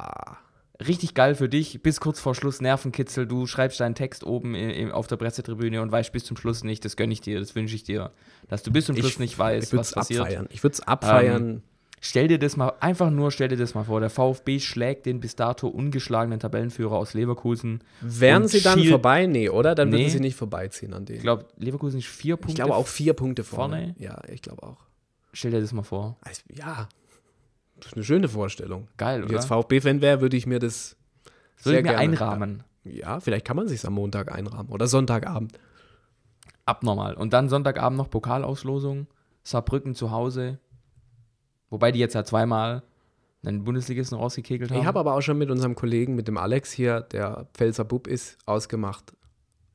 Richtig geil für dich. Bis kurz vor Schluss Nervenkitzel. Du schreibst deinen Text oben in, in, auf der Pressetribüne und weißt bis zum Schluss nicht. Das gönne ich dir, das wünsche ich dir. Dass du bis zum Schluss ich, nicht weißt, ich was abfeiern. Ich würde es abfeiern. Ähm, Stell dir das mal, einfach nur stell dir das mal vor. Der VfB schlägt den bis dato ungeschlagenen Tabellenführer aus Leverkusen. Wären sie dann vorbei? Nee, oder? Dann nee. würden sie nicht vorbeiziehen an denen. Ich glaube, Leverkusen ist vier Punkte. Ich glaube auch vier Punkte vorne. vorne. Ja, ich glaube auch. Stell dir das mal vor. Also, ja. Das ist eine schöne Vorstellung. Geil, oder? Wenn ich jetzt VfB-Fan wäre, würde ich mir das. Soll ich mir einrahmen? Ja, vielleicht kann man sich am Montag einrahmen oder Sonntagabend. Abnormal. Und dann Sonntagabend noch Pokalauslosung, Saarbrücken zu Hause, Wobei die jetzt ja zweimal einen Bundesligisten rausgekegelt haben. Ich habe aber auch schon mit unserem Kollegen, mit dem Alex hier, der Pfälzer Bub ist, ausgemacht.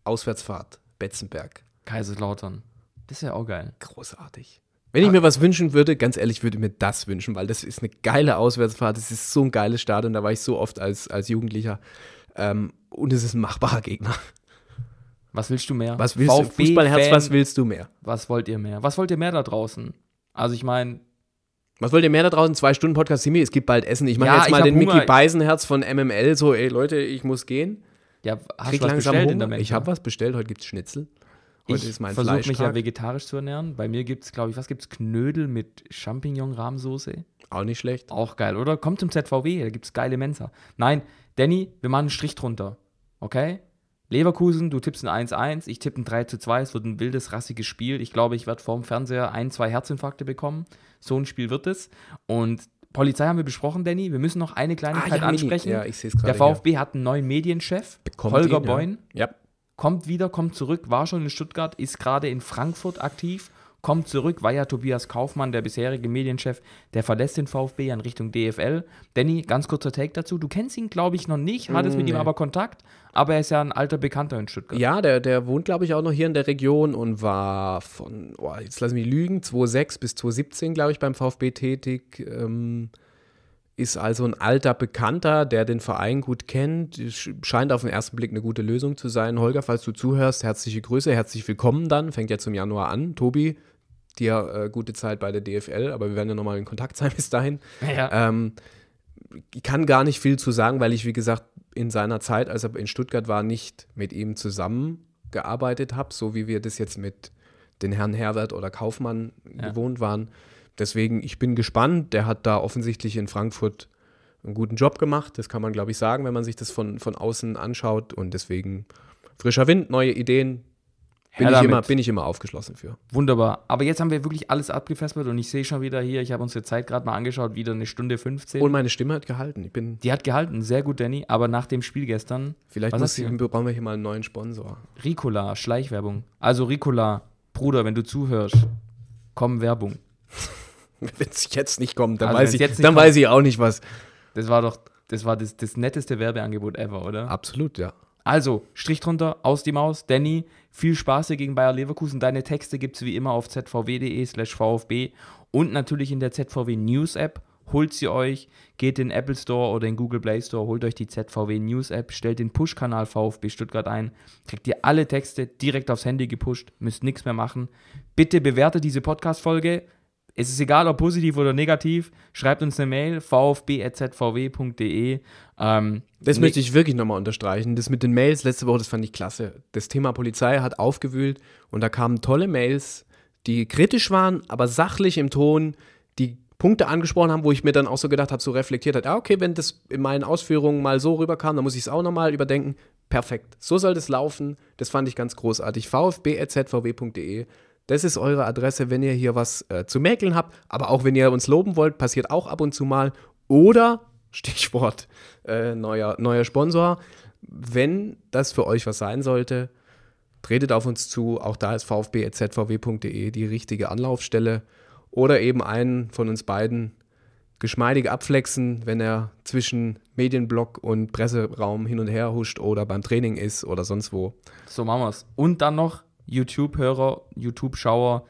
Auswärtsfahrt, Betzenberg. Kaiserslautern. Das ist ja auch geil. Großartig. Wenn ich mir was wünschen würde, ganz ehrlich, würde ich mir das wünschen, weil das ist eine geile Auswärtsfahrt. Das ist so ein geiles Stadion, da war ich so oft als, als Jugendlicher. Ähm, und es ist ein machbarer Gegner. Was willst du mehr? Was willst du? Fußballherz, was willst du mehr? Was wollt ihr mehr? Was wollt ihr mehr da draußen? Also ich meine, was wollt ihr mehr da draußen? Zwei Stunden Podcast, Simi, es gibt bald Essen. Ich mache ja, jetzt mal den Hunger. Mickey Beisenherz von MML, so, ey Leute, ich muss gehen. Ja, hast Krieg du was bestellt in der Ich habe was bestellt, heute gibt es Schnitzel. Heute ich versuche mich ja vegetarisch zu ernähren. Bei mir gibt es, glaube ich, was gibt es? Knödel mit Champignon-Rahmsoße. Auch nicht schlecht. Auch geil, oder? Kommt zum ZVW, da gibt es geile Mensa. Nein, Danny, wir machen einen Strich drunter. Okay? Leverkusen, du tippst ein 1-1, ich tippe ein 3-2, es wird ein wildes, rassiges Spiel. Ich glaube, ich werde vorm Fernseher ein, zwei Herzinfarkte bekommen. So ein Spiel wird es. Und Polizei haben wir besprochen, Danny. Wir müssen noch eine ah, Kleinigkeit ah, ja, ansprechen. Ja, ich Der VfB ja. hat einen neuen Medienchef, Bekommt Holger ihn, Beun. ja. Kommt wieder, kommt zurück, war schon in Stuttgart, ist gerade in Frankfurt aktiv kommt zurück, war ja Tobias Kaufmann, der bisherige Medienchef, der verlässt den VfB ja in Richtung DFL. Danny, ganz kurzer Take dazu. Du kennst ihn, glaube ich, noch nicht, hattest mm, mit ihm aber Kontakt, aber er ist ja ein alter Bekannter in Stuttgart. Ja, der, der wohnt, glaube ich, auch noch hier in der Region und war von, oh, jetzt lassen mich lügen, 2006 bis 2017, glaube ich, beim VfB tätig. Ähm ist also ein alter Bekannter, der den Verein gut kennt. Scheint auf den ersten Blick eine gute Lösung zu sein. Holger, falls du zuhörst, herzliche Grüße, herzlich willkommen dann. Fängt ja zum Januar an. Tobi, dir äh, gute Zeit bei der DFL, aber wir werden ja nochmal in Kontakt sein bis dahin. Ja. Ähm, ich kann gar nicht viel zu sagen, weil ich, wie gesagt, in seiner Zeit, als er in Stuttgart war, nicht mit ihm zusammengearbeitet habe, so wie wir das jetzt mit den Herrn Herbert oder Kaufmann ja. gewohnt waren. Deswegen, ich bin gespannt. Der hat da offensichtlich in Frankfurt einen guten Job gemacht. Das kann man, glaube ich, sagen, wenn man sich das von, von außen anschaut. Und deswegen frischer Wind, neue Ideen. Bin ich, immer, bin ich, immer, aufgeschlossen für. Wunderbar. Aber jetzt haben wir wirklich alles abgefesselt und ich sehe schon wieder hier, ich habe uns die Zeit gerade mal angeschaut, wieder eine Stunde 15. Und meine Stimme hat gehalten. Ich bin die hat gehalten, sehr gut, Danny. Aber nach dem Spiel gestern. Vielleicht muss ich, brauchen wir hier mal einen neuen Sponsor. Ricola, Schleichwerbung. Also Ricola, Bruder, wenn du zuhörst, komm Werbung. Wenn es jetzt nicht kommt, dann, also weiß, ich, dann kommt, weiß ich auch nicht was. Das war doch, das war das, das netteste Werbeangebot ever, oder? Absolut, ja. Also, Strich drunter, aus die Maus. Danny, viel Spaß hier gegen Bayer Leverkusen. Deine Texte gibt es wie immer auf zvw.de slash VfB und natürlich in der ZVW News App. Holt sie euch, geht in den Apple Store oder in Google Play Store, holt euch die ZVW News App, stellt den Push-Kanal VfB Stuttgart ein, kriegt ihr alle Texte direkt aufs Handy gepusht, müsst nichts mehr machen. Bitte bewertet diese Podcast-Folge, es ist egal, ob positiv oder negativ. Schreibt uns eine Mail, vfb.zvw.de. Ähm, das ne- möchte ich wirklich nochmal unterstreichen. Das mit den Mails letzte Woche, das fand ich klasse. Das Thema Polizei hat aufgewühlt und da kamen tolle Mails, die kritisch waren, aber sachlich im Ton, die Punkte angesprochen haben, wo ich mir dann auch so gedacht habe, so reflektiert hat, ah, okay, wenn das in meinen Ausführungen mal so rüberkam, dann muss ich es auch nochmal überdenken. Perfekt. So soll das laufen. Das fand ich ganz großartig. vfb.zvw.de das ist eure Adresse, wenn ihr hier was äh, zu mäkeln habt. Aber auch wenn ihr uns loben wollt, passiert auch ab und zu mal. Oder, Stichwort, äh, neuer, neuer Sponsor, wenn das für euch was sein sollte, tretet auf uns zu. Auch da ist vfb.zvw.de die richtige Anlaufstelle. Oder eben einen von uns beiden geschmeidig abflexen, wenn er zwischen Medienblock und Presseraum hin und her huscht oder beim Training ist oder sonst wo. So machen wir es. Und dann noch YouTube-Hörer, YouTube-Schauer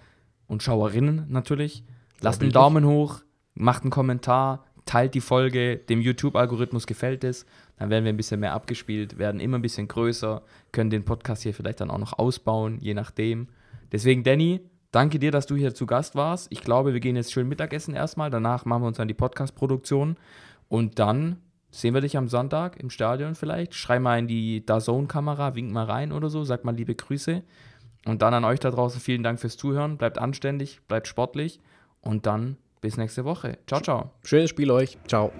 und Schauerinnen natürlich. Lasst einen Daumen hoch, macht einen Kommentar, teilt die Folge, dem YouTube-Algorithmus gefällt es, dann werden wir ein bisschen mehr abgespielt, werden immer ein bisschen größer, können den Podcast hier vielleicht dann auch noch ausbauen, je nachdem. Deswegen, Danny, danke dir, dass du hier zu Gast warst. Ich glaube, wir gehen jetzt schön Mittagessen erstmal, danach machen wir uns an die Podcast-Produktion und dann sehen wir dich am Sonntag im Stadion vielleicht. Schrei mal in die DAZN-Kamera, wink mal rein oder so, sag mal liebe Grüße. Und dann an euch da draußen vielen Dank fürs Zuhören. Bleibt anständig, bleibt sportlich und dann bis nächste Woche. Ciao, ciao. Schönes Spiel euch. Ciao.